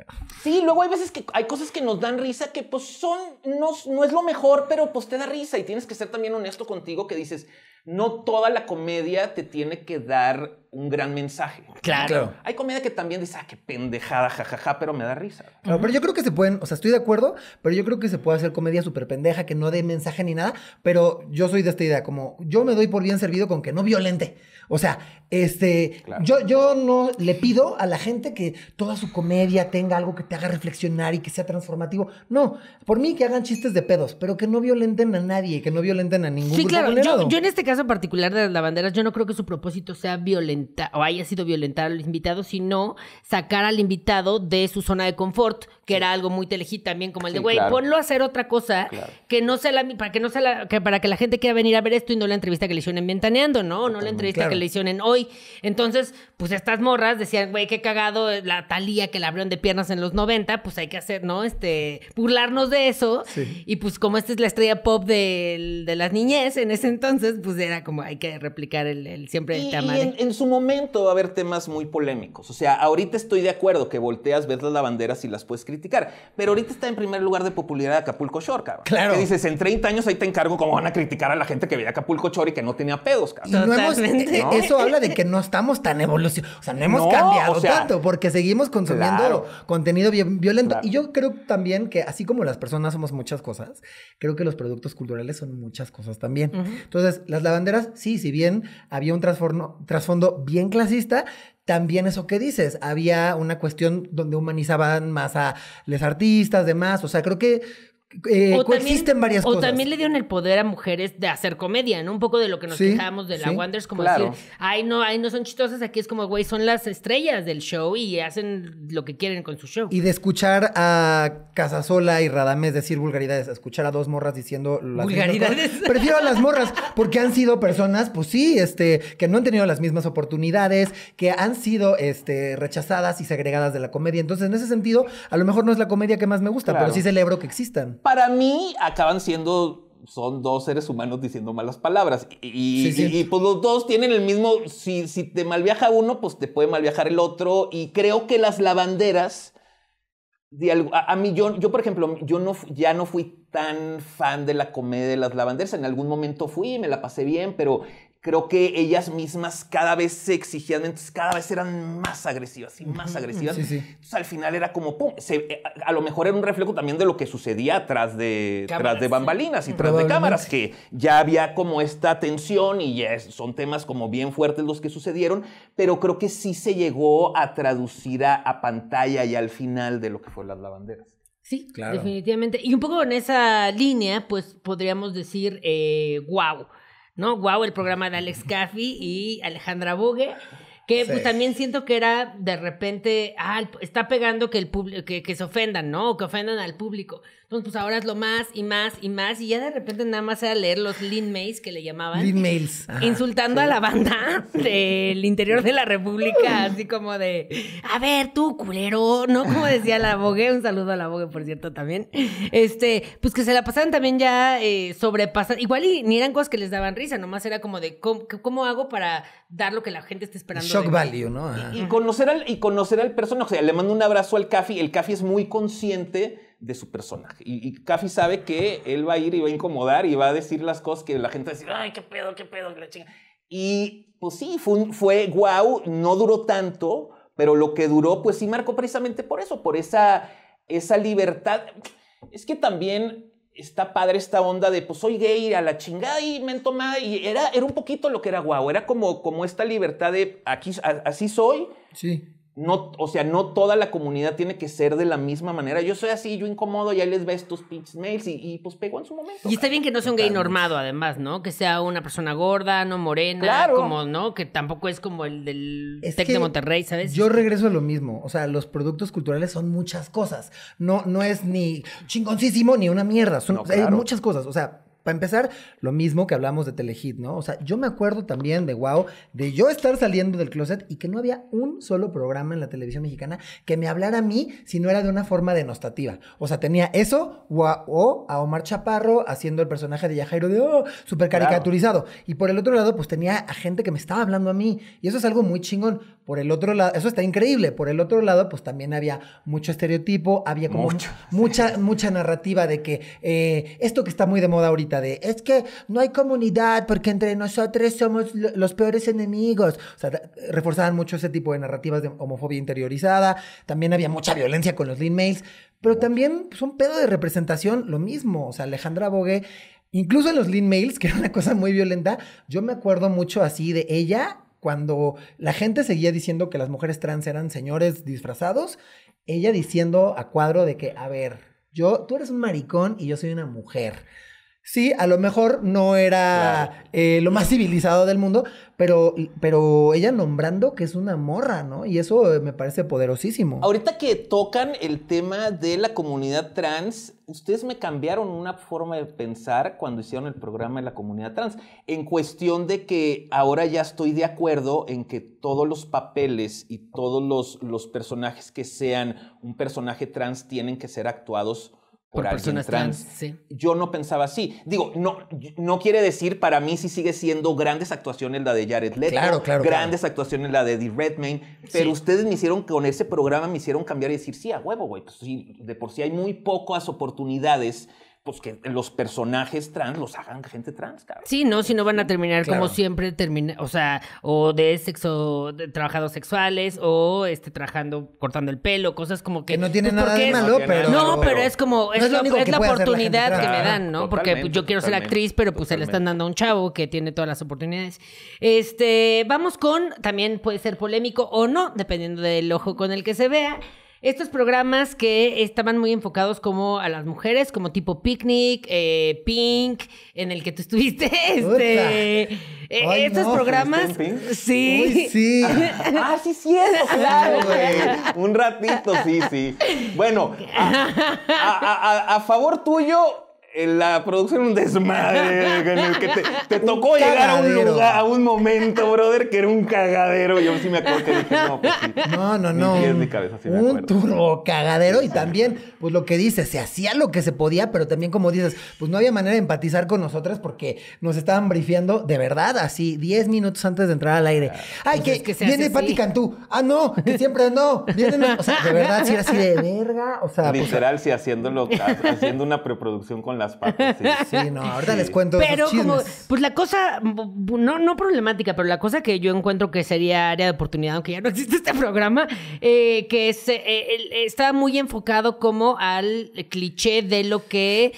Sí, luego hay veces que hay cosas que nos dan risa que pues son, no, no es lo mejor, pero pues te da risa y tienes que ser también honesto contigo que dices, no toda la comedia te tiene que dar un gran mensaje. Claro. Hay comedia que también dice, ah, qué pendejada, jajaja, pero me da risa. Pero yo creo que se pueden, o sea, estoy de acuerdo, pero yo creo que se puede hacer comedia súper pendeja, que no dé mensaje ni nada, pero yo soy de esta idea, como yo me doy por bien servido con que no violente. O sea, este, yo, yo no le pido a la gente que toda su comedia tenga algo que te haga reflexionar y que sea transformativo. No, por mí que hagan chistes de pedos, pero que no violenten a nadie, que no violenten a ningún Sí, claro, yo, yo, en este caso particular de las lavanderas, yo no creo que su propósito sea violenta o haya sido violenta al invitado, sino sacar al invitado de su zona de confort, que era algo muy telejit también, como el de, güey, ponlo a hacer otra cosa que no sea la, para que no sea la, que para que la gente quiera venir a ver esto y no la entrevista que le hicieron en Ventaneando, ¿no? No, la entrevista que le hicieron hoy. Entonces, pues estas morras decían, güey, qué cagado la talía que la abrieron de piernas en los 90, pues hay que hacer, ¿no? Este, burlarnos de eso. Y pues como esta es la estrella pop de, las niñez en ese entonces, pues era como hay que replicar el, siempre el tema. en, en su momento a haber temas muy polémicos. O sea, ahorita estoy de acuerdo que volteas, ves las lavanderas y las puedes criticar, pero ahorita está en primer lugar de popularidad Acapulco Shore, cabrón. Claro. dices, en 30 años ahí te encargo cómo van a criticar a la gente que veía Acapulco Shore y que no tenía pedos, cabrón. Eh, eso habla de que no estamos tan evolucionados. O sea, no hemos cambiado tanto porque seguimos consumiendo contenido violento. Y yo creo también que así como las personas somos muchas cosas, creo que los productos culturales son muchas cosas también. Entonces, las lavanderas, sí, si bien había un trasfondo bien clasista, también eso que dices, había una cuestión donde humanizaban más a los artistas, demás, o sea, creo que eh, o varias cosas. O también le dieron el poder a mujeres de hacer comedia, ¿no? Un poco de lo que nos sí, de la Wonders, como decir, ay no, ay, no son chistosas, aquí es como, güey, son las estrellas del show y hacen lo que quieren con su show. Y de escuchar a Casasola y Radames decir vulgaridades, escuchar a dos morras diciendo las vulgaridades. prefiero a las morras, porque han sido personas, pues sí, este, que no han tenido las mismas oportunidades, que han sido este, rechazadas y segregadas de la comedia. Entonces, en ese sentido, a lo mejor no es la comedia que más me gusta, pero sí celebro que existan. Para mí acaban siendo son dos seres humanos diciendo malas palabras. Y, pues los dos tienen el mismo, si, si, te malviaja uno, pues te puede malviajar el otro. Y creo que las lavanderas, a, mí, yo, yo por ejemplo, yo no, ya no fui tan fan de la comedia de las lavanderas. En algún momento fui, me la pasé bien, pero creo que ellas mismas cada vez se exigían, entonces cada vez eran más agresivas y más agresivas. Entonces al final era como, pum, eh, a, lo mejor era un reflejo también de lo que sucedía atrás de, de bambalinas y tras de cámaras, que ya había como esta tensión y ya son temas como bien fuertes los que sucedieron, pero creo que sí se llegó a traducir a, pantalla y al final de lo que fue las lavanderas. Sí, definitivamente. Y un poco en esa línea, pues podríamos decir, eh, guau, wow ¿no? Wow, el programa de Alex Caffey y Alejandra Bogue. Que pues también siento que era de repente, ah, está pegando que, el que, que se ofendan, ¿no? O que ofendan al público pues ahora es lo más y más y más. Y ya de repente nada más era leer los lean mails que le llamaban. Lean mails. insultando a la banda del interior de la República, así como de, a ver, tú, culero, ¿no? Como decía la Bogue, un saludo a la Bogue, por cierto, también. Este, pues que se la pasaban también ya eh, sobrepasando. Igual y ni eran cosas que les daban risa, nomás era como de, ¿cómo, hago para dar lo que la gente está esperando? Shock value, ¿no? Y, conocer al, y conocer al personaje. O sea, le mando un abrazo al Cafi. El Cafi es muy consciente de su personaje. Y, y sabe que él va a ir y va a incomodar y va a decir las cosas que la gente va a decir, ay, qué pedo, qué pedo, Y pues sí, fue, guau no duró tanto, pero lo que duró, pues sí marcó precisamente por eso, por esa, esa libertad. Es que también está padre esta onda de, pues soy gay, a la chingada y me toma Y era, era un poquito lo que era guau, era como, como esta libertad de, aquí, así soy. Sí. No, o sea, no toda la comunidad tiene que ser de la misma manera. Yo soy así, yo incomodo, ya les ves tus pinches mails y, y, pues pegó en su momento. Y está bien que no sea un gay normado, además, ¿no? Que sea una persona gorda, no morena, como, ¿no? Que tampoco es como el del este de Monterrey, ¿sabes? Yo regreso a lo mismo. O sea, los productos culturales son muchas cosas. No, no es ni chingoncísimo ni una mierda. Son, muchas cosas. O sea, para empezar, lo mismo que hablamos de Telehit, ¿no? O sea, yo me acuerdo también de wow, de yo estar saliendo del closet y que no había un solo programa en la televisión mexicana que me hablara a mí si no era de una forma denostativa. O sea, tenía eso wow, o a Omar Chaparro haciendo el personaje de Yajairo de oh, súper caricaturizado. Y por el otro lado, pues tenía a gente que me estaba hablando a mí. Y eso es algo muy chingón. Por el otro lado, eso está increíble. Por el otro lado, pues también había mucho estereotipo, había como mucha, mucha narrativa de que eh, esto que está muy de moda ahorita, de es que no hay comunidad porque entre nosotros somos los peores enemigos. O sea, reforzaban mucho ese tipo de narrativas de homofobia interiorizada. También había mucha violencia con los lean mails, pero también es pues, un pedo de representación, lo mismo. O sea, Alejandra Bogue. Incluso en los lean mails, que era una cosa muy violenta, yo me acuerdo mucho así de ella cuando la gente seguía diciendo que las mujeres trans eran señores disfrazados, ella diciendo a cuadro de que, a ver, yo, tú eres un maricón y yo soy una mujer. Sí, a lo mejor no era eh, lo más civilizado del mundo, pero, pero ella nombrando que es una morra, ¿no? Y eso eh, me parece poderosísimo. Ahorita que tocan el tema de la comunidad trans, ustedes me cambiaron una forma de pensar cuando hicieron el programa de la comunidad trans, en cuestión de que ahora ya estoy de acuerdo en que todos los papeles y todos los, los personajes que sean un personaje trans tienen que ser actuados por, personas trans. Yo no pensaba así. Digo, no, no quiere decir para mí si sigue siendo grandes actuaciones la de Jared Leto, grandes actuaciones la de Eddie Redmayne, pero ustedes me hicieron con ese programa me hicieron cambiar y decir, sí, a huevo, güey, pues de por sí hay muy pocas oportunidades pues, que los personajes trans los hagan gente trans, cabrón. Sí, no, si no van a terminar como siempre termina, o sea, o de sexo, de trabajados sexuales, o este trabajando, cortando el pelo, cosas como que. que no tiene pues, nada de malo, pero. No, pero es como, es, la oportunidad que me dan, ¿no? porque pues, yo quiero ser actriz, pero pues se le están dando a un chavo que tiene todas las oportunidades. Este, vamos con, también puede ser polémico o no, dependiendo del ojo con el que se vea. Estos programas que estaban muy enfocados como a las mujeres, como tipo Picnic, eh, Pink, en el que tú estuviste, este... Eh, estos programas. Sí. sí. ah, sí, sí, claro, Un ratito, sí, sí. Bueno, a favor tuyo, la producción un desmadre en el que te, tocó llegar a un lugar, a un momento, brother, que era un cagadero. Yo sí me acuerdo que dije, no, pues No, no, no. un turbo cagadero y también, pues lo que dices, se hacía lo que se podía, pero también como dices, pues no había manera de empatizar con nosotras porque nos estaban brifiando de verdad, así 10 minutos antes de entrar al aire. Ay, pues que, se viene Pati Cantú. Ah, no, que siempre no. de verdad, sí era así de verga. O sea, pues, literal, si haciéndolo, haciendo una preproducción con la Sí, no, ahorita les cuento. Pero como, pues la cosa, no, no problemática, pero la cosa que yo encuentro que sería área de oportunidad, aunque ya no existe este programa, eh, que es, eh, está muy enfocado como al cliché de lo que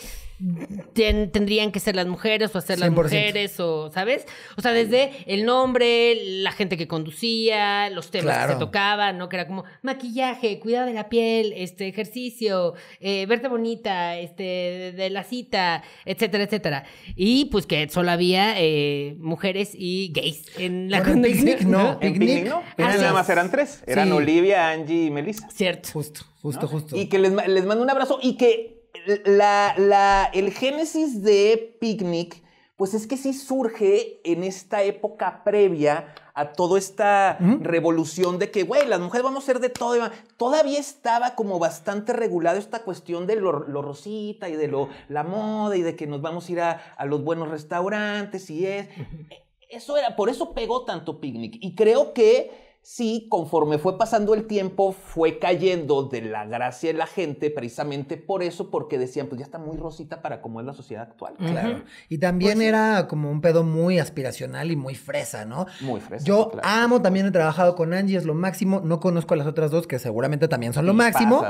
tendrían que ser las mujeres o hacer las mujeres o, ¿sabes? O sea, desde el nombre, la gente que conducía, los temas que se tocaban, ¿no? Que era como maquillaje, cuidado de la piel, este ejercicio, eh, verte bonita, este de, la cita, etcétera, etcétera. Y pues que solo había eh, mujeres y gays en la picnic, ¿no? En no. Eran, nada más eran tres. Eran Olivia, Angie y Melissa. Cierto. Justo, justo, justo. Y que les, les mando un abrazo y que la, la, el génesis de Picnic, pues es que sí surge en esta época previa a toda esta revolución de que, güey, las mujeres vamos a ser de todo. Todavía estaba como bastante regulado esta cuestión de lo, rosita y de lo, la moda y de que nos vamos a ir a, a los buenos restaurantes y es. E, eso era, por eso pegó tanto Picnic. Y creo que Sí, conforme fue pasando el tiempo fue cayendo de la gracia de la gente precisamente por eso, porque decían, pues ya está muy rosita para cómo es la sociedad actual. Claro. Y también pues era como un pedo muy aspiracional y muy fresa, ¿no? Muy fresa. Yo amo, también he trabajado con Angie, es lo máximo. No conozco a las otras dos, que seguramente también son lo máximo.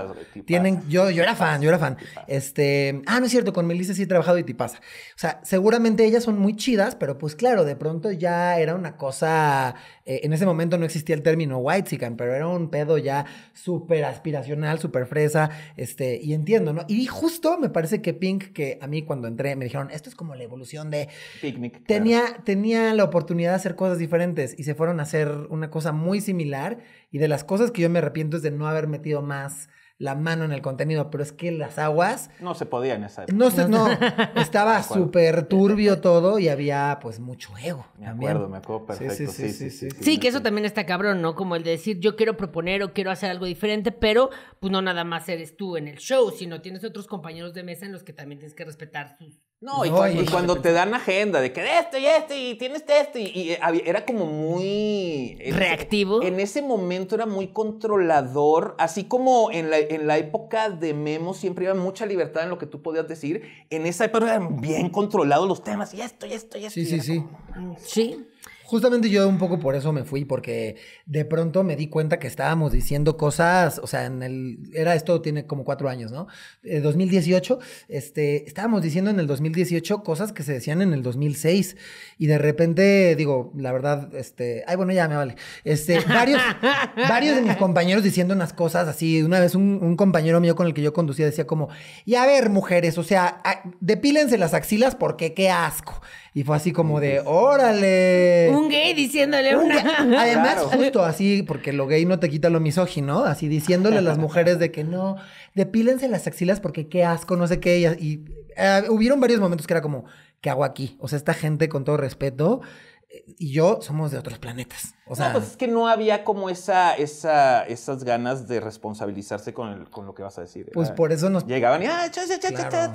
Tienen, yo, yo era fan, yo era fan. Este, ah, no es cierto, con Melissa sí he trabajado y ti pasa. O sea, seguramente ellas son muy chidas, pero pues claro, de pronto ya era una cosa, eh, en ese momento no existía término White whitezican, pero era un pedo ya súper aspiracional, súper fresa, este, y entiendo, ¿no? Y justo me parece que Pink, que a mí cuando entré me dijeron, esto es como la evolución de... Picnic. Tenía, tenía la oportunidad de hacer cosas diferentes y se fueron a hacer una cosa muy similar y de las cosas que yo me arrepiento es de no haber metido más la mano en el contenido, pero es que las aguas... No se podían, en esa No, no estaba súper turbio todo y había pues mucho ego. Me acuerdo, me acuerdo perfecto. Sí, sí, sí. Sí, sí, sí que eso también está cabrón, ¿no? Como el de decir yo quiero proponer o quiero hacer algo diferente, pero pues no nada más eres tú en el show, sino tienes otros compañeros de mesa en los que también tienes que respetar sus no, y, cuando, te dan agenda de que esto y esto y tienes esto este, y, era como muy... Reactivo. En ese momento era muy controlador, así como en la, época de Memo siempre iba mucha libertad en lo que tú podías decir, en esa época eran bien controlados los temas y esto y esto y esto. Sí, sí, sí. sí. Justamente yo un poco por eso me fui, porque de pronto me di cuenta que estábamos diciendo cosas, o sea, en el, era esto, tiene como cuatro años, ¿no? 2018, eh, este, estábamos diciendo en el 2018 cosas que se decían en el 2006 y de repente, digo, la verdad, este, ay, bueno, ya me vale, este, varios, varios de mis compañeros diciendo unas cosas así, una vez un, compañero mío con el que yo conducía decía como, y a ver, mujeres, o sea, depílense las axilas porque qué asco. Y fue así como de, órale. Un gay diciéndole Además, justo así, porque lo gay no te quita lo misógino, así diciéndole a las mujeres de que no, depílense las axilas porque qué asco, no sé qué. Y, eh, hubieron varios momentos que era como, ¿qué hago aquí? O sea, esta gente, con todo respeto, y yo somos de otros planetas. O sea, pues es que no había como esa, esas ganas de responsabilizarse con, el, con lo que vas a decir. Pues por eso nos. Llegaban y, ah, cha, cha, cha,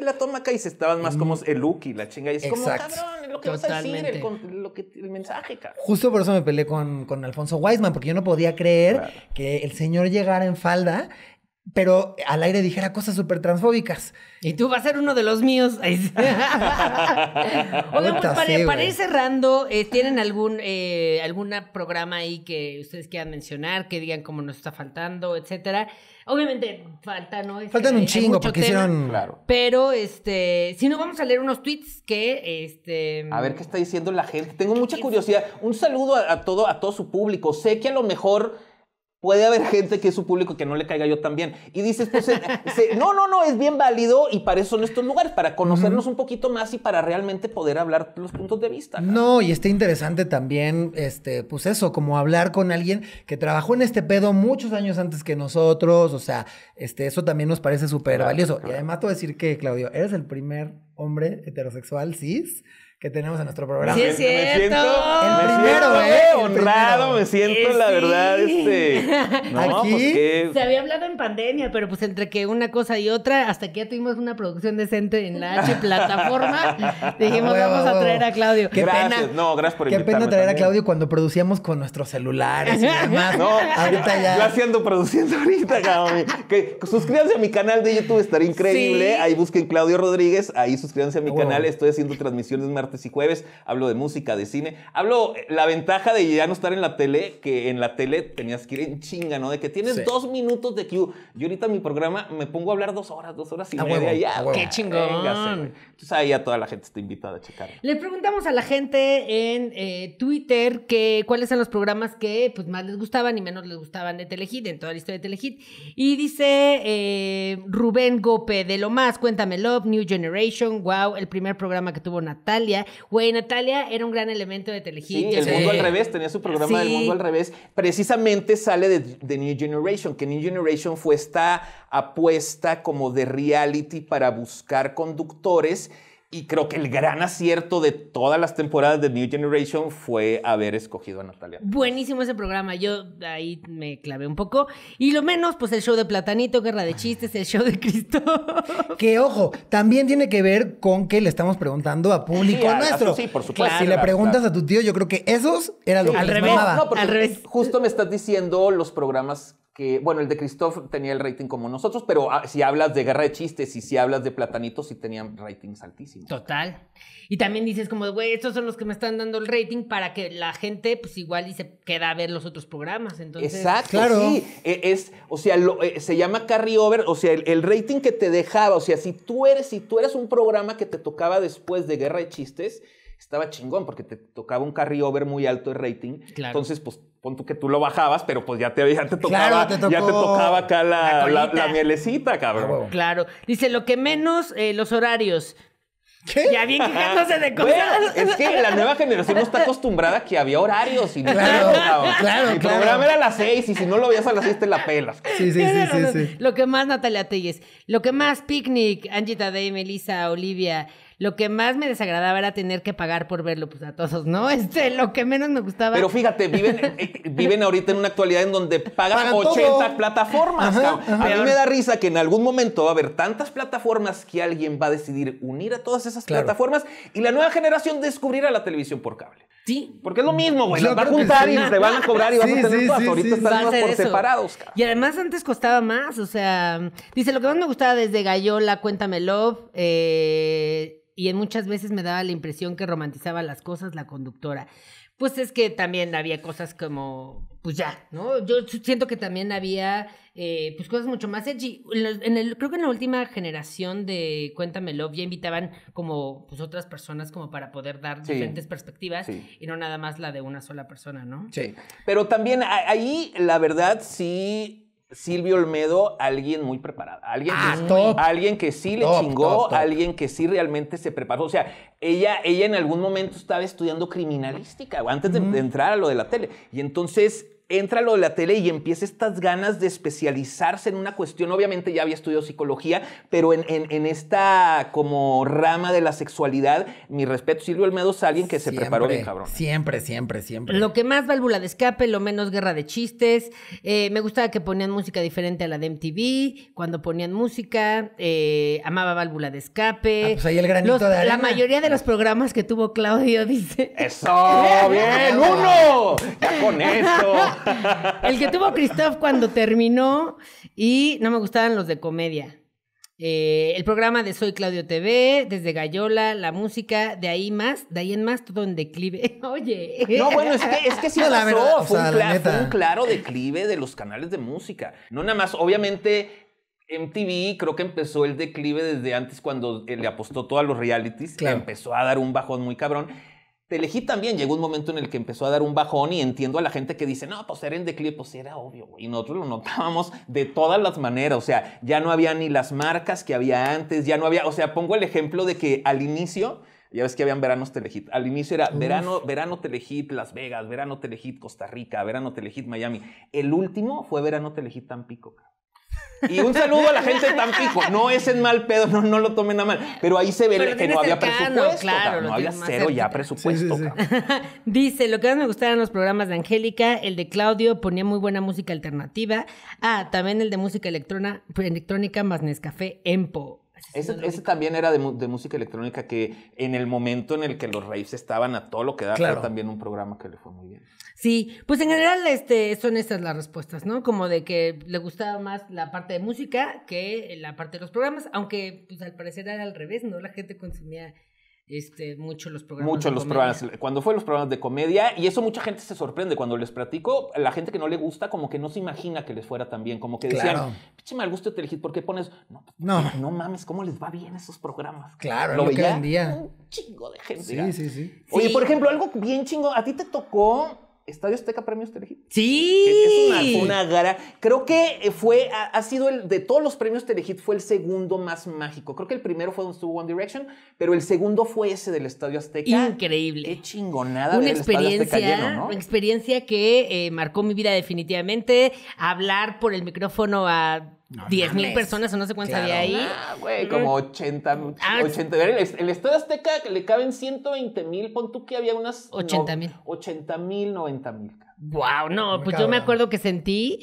la toma acá y se estaban más como mm. el look y la chinga. Y es como, cabrón, lo que vas a decir, el, lo que, el mensaje, cabrón. Justo por eso me peleé con, Alfonso Weisman, porque yo no podía creer que el señor llegara en falda pero al aire dijera cosas súper transfóbicas. Y tú vas a ser uno de los míos. Pues, para, ir cerrando, eh, ¿tienen algún eh, alguna programa ahí que ustedes quieran mencionar, que digan cómo nos está faltando, etcétera? Obviamente falta, ¿no? Este, Faltan un chingo porque hicieron. Pero este, si no, vamos a leer unos tweets que este. A ver qué está diciendo la gente. Tengo mucha curiosidad. Un saludo todo, a todo su público. Sé que a lo mejor puede haber gente que es su público que no le caiga yo también. Y dices, pues, eh, no, no, no, es bien válido y para eso en estos lugares, para conocernos un poquito más y para realmente poder hablar los puntos de vista. ¿no? y está interesante también, este, pues eso, como hablar con alguien que trabajó en este pedo muchos años antes que nosotros, o sea, este, eso también nos parece súper valioso. Y además te voy a decir que, Claudio, eres el primer hombre heterosexual cis que tenemos en nuestro programa. Sí, es Me siento, me siento eh, honrado, me siento, la eh, verdad, este. No, pues, Aquí pues que... se había hablado en pandemia, pero pues entre que una cosa y otra, hasta que ya tuvimos una producción decente en la H plataforma, dijimos, vamos a traer a Claudio. Qué pena. No, gracias por Qué pena traer a Claudio cuando producíamos con nuestros celulares y demás. No, ahorita ya. Yo haciendo produciendo ahorita, Que suscríbanse a mi canal de YouTube, estaría increíble. Ahí busquen Claudio Rodríguez, ahí suscríbanse a mi canal. Estoy haciendo transmisiones martes y jueves, hablo de música, de cine, hablo eh, la ventaja de ya no estar en la tele, que en la tele tenías que ir en chinga, ¿no? De que tienes dos minutos de que Yo ahorita mi programa me pongo a hablar dos horas, dos horas y media ya. ¡Qué chingón! Entonces ahí ya toda la gente está invitada a checar. Le preguntamos a la gente en eh, Twitter que cuáles son los programas que pues, más les gustaban y menos les gustaban de Telehit, en toda la historia de Telehit. Y dice eh, Rubén Gope, de lo más, cuéntame love New Generation, wow, el primer programa que tuvo Natalia Güey, Natalia era un gran elemento de Telehit. Sí, el mundo al revés, tenía su programa del mundo al revés. Precisamente sale de, de New Generation, que New Generation fue esta apuesta como de reality para buscar conductores y creo que el gran acierto de todas las temporadas de New Generation fue haber escogido a Natalia. Buenísimo ese programa. Yo ahí me clavé un poco. Y lo menos, pues el show de Platanito, Guerra de Chistes, el show de Cristo. Que ojo, también tiene que ver con que le estamos preguntando a público nuestro. sí, por supuesto. si le preguntas a tu tío, yo creo que esos era lo que al revés. al revés. Justo me estás diciendo los programas que, bueno, el de Christoph tenía el rating como nosotros, pero ah, si hablas de guerra de chistes y si hablas de platanitos, sí tenían ratings altísimos. Total. Y también dices como, güey, estos son los que me están dando el rating para que la gente, pues igual y se queda a ver los otros programas. Entonces, Exacto, claro. sí. E, es, o sea, eh, se llama Carry Over, o sea, el, el, rating que te dejaba, o sea, si tú eres, si tú eres un programa que te tocaba después de guerra de chistes, estaba chingón porque te tocaba un carryover muy alto de rating. Entonces, pues pon tú que tú lo bajabas, pero pues ya te, ya te tocaba, ya te tocaba acá la, la, mielecita, ah, cabrón. Claro. Dice, lo que menos, eh, los horarios. ¿Qué? Ya bien quejándose de cosas. es que la nueva generación no está acostumbrada a que había horarios. Y claro, claro, El programa era a las seis y si no lo veías a las seis te la pelas. Sí, sí, sí, sí, Lo que más, Natalia Telles. Lo que más, Picnic, Angita Day, Melissa, Olivia. Lo que más me desagradaba era tener que pagar por verlo, pues a todos, ¿no? Este, lo que menos me gustaba. Pero fíjate, viven, eh, eh, ahorita en una actualidad en donde pagan, 80 plataformas. A mí me da risa que en algún momento va a haber tantas plataformas que alguien va a decidir unir a todas esas plataformas y la nueva generación descubrirá la televisión por cable. Sí. Porque es lo mismo, güey. Las va a juntar y se van a cobrar y van a tener todas. Ahorita están por separados, Y además antes costaba más. O sea, dice, lo que más me gustaba desde Gallola, Cuéntame Love, eh, y muchas veces me daba la impresión que romantizaba las cosas la conductora. Pues es que también había cosas como, pues ya, ¿no? Yo siento que también había, eh, pues cosas mucho más edgy. En el, creo que en la última generación de Cuéntame Love ya invitaban como, pues otras personas como para poder dar diferentes perspectivas y no nada más la de una sola persona, ¿no? Sí, pero también ahí la verdad sí Silvio Olmedo, alguien muy preparada, alguien, que, ah, alguien que sí le chingó, alguien que sí realmente se preparó. O sea, ella, ella en algún momento estaba estudiando criminalística, antes de entrar a lo de la tele. Y entonces entra lo de la tele y empieza estas ganas de especializarse en una cuestión. Obviamente ya había estudiado psicología, pero en, esta como rama de la sexualidad, mi respeto, Silvio Almedo es alguien que se preparó bien cabrón. ¿eh? Siempre, siempre, siempre. Lo que más válvula de escape, lo menos guerra de chistes. Eh, me gustaba que ponían música diferente a la de MTV, cuando ponían música, eh, amaba válvula de escape. Ah, pues ahí el granito de arena. La mayoría de los programas que tuvo Claudio, dice. ¡Eso! ¡Bien! ¡Uno! ¡Ya con eso! El que tuvo Christoph cuando terminó y no me gustaban los de comedia. Eh, el programa de Soy Claudio TV, desde Gallola, la música, de ahí más, de ahí en más, todo en declive. Oye. No, bueno, es que, es que sí La verdad, fue, un claro declive de los canales de música. No nada más, obviamente, MTV creo que empezó el declive desde antes cuando eh, le apostó todo a los realities, empezó a dar un bajón muy cabrón. Telehit también llegó un momento en el que empezó a dar un bajón y entiendo a la gente que dice, no, pues era en declive, pues era obvio, Y nosotros lo notábamos de todas las maneras, o sea, ya no había ni las marcas que había antes, ya no había, o sea, pongo el ejemplo de que al inicio, ya ves que habían veranos Telehit, al inicio era verano, verano Telehit Las Vegas, verano Telehit Costa Rica, verano Telehit Miami. El último fue verano Telehit Tampico, y un saludo a la gente de Tampico. No es en mal pedo, no, lo tomen a mal. Pero ahí se ve que no había presupuesto. Claro, no había cero ya presupuesto. Dice, lo que más me gustaron los programas de Angélica, el de Claudio ponía muy buena música alternativa. Ah, también el de música electrónica más Nescafé Empo. Ese, también era de, música electrónica que en el momento en el que los Raíces estaban a todo lo que daba, también un programa que le fue muy bien. Sí, pues en general este, son estas las respuestas, ¿no? Como de que le gustaba más la parte de música que la parte de los programas, aunque pues al parecer era al revés, ¿no? La gente consumía este, mucho los programas. Mucho los programas. Cuando fue los programas de comedia, y eso mucha gente se sorprende cuando les platico, la gente que no le gusta, como que no se imagina que les fuera tan bien, como que claro. decían, pinche mal gusto te ¿por qué pones? No, pues, no, no. mames, ¿cómo les va bien esos programas? Claro, lo, veía que Un chingo de gente. Sí, sí, sí. Oye, por ejemplo, algo bien chingo, ¿a ti te tocó Estadio Azteca Premios Telehit. Sí. Es una, una, gara. Creo que eh, fue, ha, sido el, de todos los premios Telehit, fue el segundo más mágico. Creo que el primero fue donde estuvo One Direction, pero el segundo fue ese del Estadio Azteca. Increíble. Qué chingonada. Una experiencia, ¿no? una experiencia que eh, marcó mi vida definitivamente. Hablar por el micrófono a mil personas o no sé cuántas había ahí. Ah, como 80 mil. el, estado Azteca le caben 120 mil. Pon tú que había unas. 80 mil. 80 mil, 90 mil. Wow, no, pues yo me acuerdo que sentí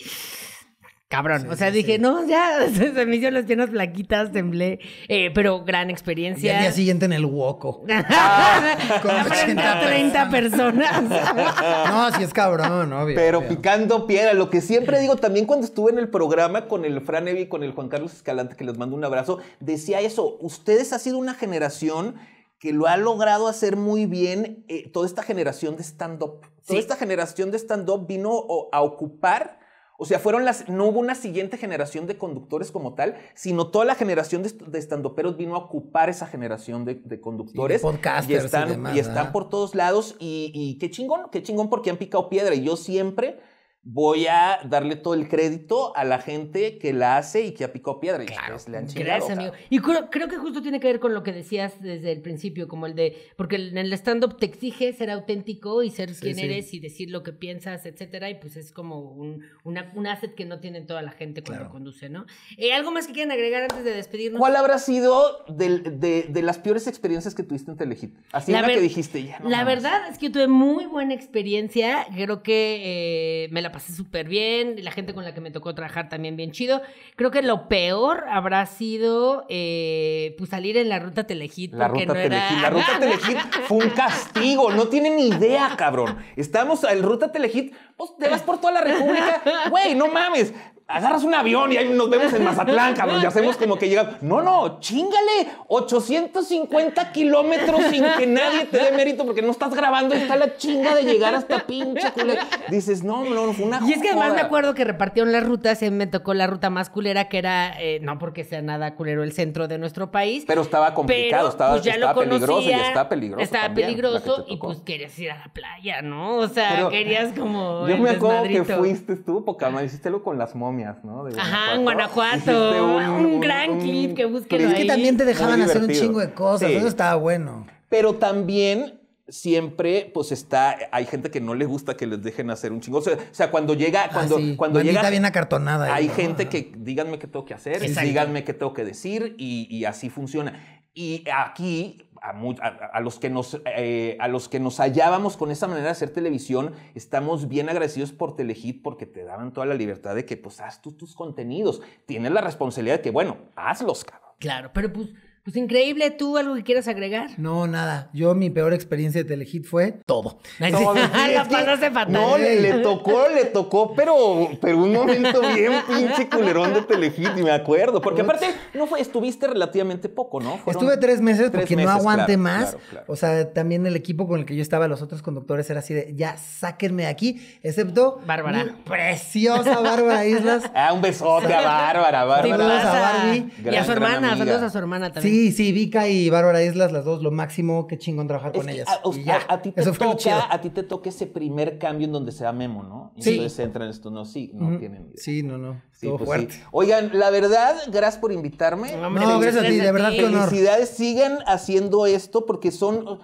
Cabrón, o sea, dije, no, ya, se, me hicieron las piernas flaquitas, temblé, eh, pero gran experiencia. Y al día siguiente en el hueco. con 30 personas. no, sí es cabrón, obvio. Pero picando piedra, lo que siempre digo también cuando estuve en el programa con el Fran Evi, con el Juan Carlos Escalante, que les mando un abrazo, decía eso, ustedes ha sido una generación que lo ha logrado hacer muy bien eh, toda esta generación de stand-up. Toda esta generación de stand-up vino a ocupar o sea, fueron las, no hubo una siguiente generación de conductores como tal, sino toda la generación de, estandoperos vino a ocupar esa generación de, conductores. Y y están, por todos lados. Y, y qué chingón, qué chingón porque han picado piedra. Y yo siempre voy a darle todo el crédito a la gente que la hace y que picó piedra. Y han Gracias, amigo. Y creo, que justo tiene que ver con lo que decías desde el principio, como el de, porque en el stand-up te exige ser auténtico y ser quien eres y decir lo que piensas, etcétera, y pues es como un, una, asset que no tiene toda la gente cuando conduce, ¿no? Eh, ¿Algo más que quieran agregar antes de despedirnos? ¿Cuál habrá sido de, las peores experiencias que tuviste en Telehit? Así la, que dijiste ya. la verdad es que tuve muy buena experiencia, creo que eh, me la pasé súper bien, la gente con la que me tocó trabajar también bien chido. Creo que lo peor habrá sido eh, pues salir en la ruta Telehit. La ruta no era... la ruta Telehit fue un castigo, no tienen idea, cabrón. Estamos, en la ruta Telehit, pues te vas por toda la República, güey, no mames agarras un avión y ahí nos vemos en Mazatlán, cabrón, y hacemos como que llegamos. No, no, chingale 850 kilómetros sin que nadie te dé mérito porque no estás grabando y está la chinga de llegar hasta pinche culera. Dices, no, no, fue una Y es que además me acuerdo que repartieron las rutas y eh, me tocó la ruta más culera que era, eh, no porque sea nada culero el centro de nuestro país. Pero estaba complicado, pues, estaba, peligroso y está peligroso. Estaba peligroso y pues querías ir a la playa, ¿no? O sea, querías como. Yo me acuerdo que fuiste tú, porque además hiciste lo con las momias. Ajá, en Guanajuato. Un, gran clip que busquen Es que también te dejaban hacer un chingo de cosas, eso estaba bueno. Pero también siempre pues está hay gente que no le gusta que les dejen hacer un chingo o sea, cuando llega ah, cuando llega, sí. cuando llega bien acartonada hay ¿eh? gente que díganme qué tengo que hacer díganme qué tengo que decir y así funciona y aquí a, los que nos, eh, a los que nos hallábamos con esa manera de hacer televisión, estamos bien agradecidos por Telehit porque te daban toda la libertad de que pues haz tú tus contenidos. Tienes la responsabilidad de que, bueno, hazlos, cabrón. Claro, pero pues pues increíble, ¿tú algo que quieras agregar? No, nada. Yo mi peor experiencia de Telehit fue todo. No, la fatal. No, le, tocó, le tocó, pero, pero un momento bien pinche culerón de Telehit, y me acuerdo. Porque aparte, no fue, estuviste relativamente poco, ¿no? Estuve tres meses porque no aguante más. O sea, también el equipo con el que yo estaba, los otros conductores, era así de, ya, sáquenme de aquí, excepto... Bárbara. preciosa Bárbara Islas. Ah, un besote a Bárbara, Bárbara. Saludos a Barbie. y a su hermana, saludos a su hermana también. Sí, sí, Vika y Bárbara Islas, las dos, lo máximo, qué chingón trabajar con ellas. A, a, ti te toca, ese primer cambio en donde se da Memo, ¿no? Y sí. entonces entran en esto, no, sí, no tienen Sí, no, no. Pues sí, fuerte. Oigan, la verdad, gracias por invitarme. No, gracias a ti, de verdad no. honor. Felicidades, siguen haciendo esto porque son...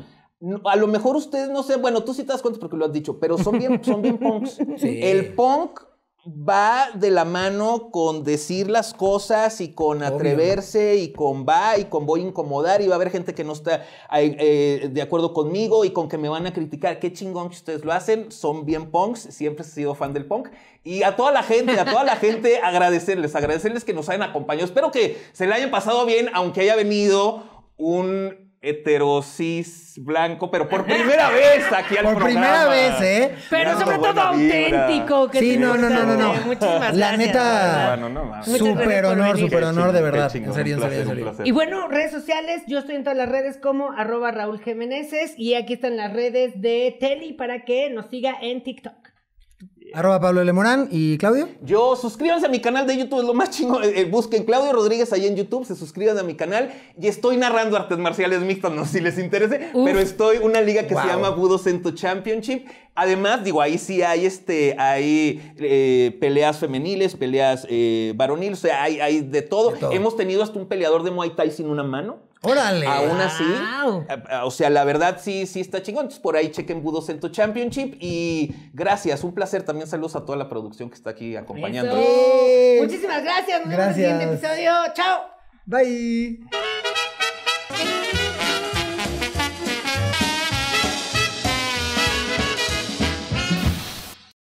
A lo mejor ustedes, no sé, bueno, tú sí te das cuenta porque lo has dicho, pero son bien, son bien punks. El punk va de la mano con decir las cosas y con atreverse y con va y con voy a incomodar y va a haber gente que no está eh, de acuerdo conmigo y con que me van a criticar. Qué chingón que ustedes lo hacen. Son bien punks. Siempre he sido fan del punk. Y a toda la gente, a toda la gente agradecerles, agradecerles que nos hayan acompañado. Espero que se le hayan pasado bien, aunque haya venido un heterosis blanco, pero por primera vez aquí al programa. Por primera vez, ¿eh? Pero sobre todo auténtico. Que sí, no, no, no, no, eh, La neta, bueno, no, super honor, super honor, de verdad. en serio, en serio, Y bueno, redes sociales, yo estoy en todas las redes como arroba Raúl Jiménez y aquí están las redes de Teli para que nos siga en TikTok. Arroba Pablo Lemorán y Claudio. Yo, suscríbanse a mi canal de YouTube, es lo más chingo. Eh, eh, busquen Claudio Rodríguez ahí en YouTube, se suscriban a mi canal y estoy narrando artes marciales mixtas, no si les interese, pero estoy una liga que se llama Budo Championship. Además, digo, ahí sí hay este, eh, peleas femeniles, peleas varonil, varoniles, o sea, hay, hay de todo. Hemos tenido hasta un peleador de Muay Thai sin una mano. Órale. Aún así, eh, o sea, la verdad sí, sí está chingón. Entonces, por ahí chequen en tu Championship y gracias, un placer. También saludos a toda la producción que está aquí acompañando. Muchísimas gracias. Nos vemos en el siguiente episodio. Chao. Bye.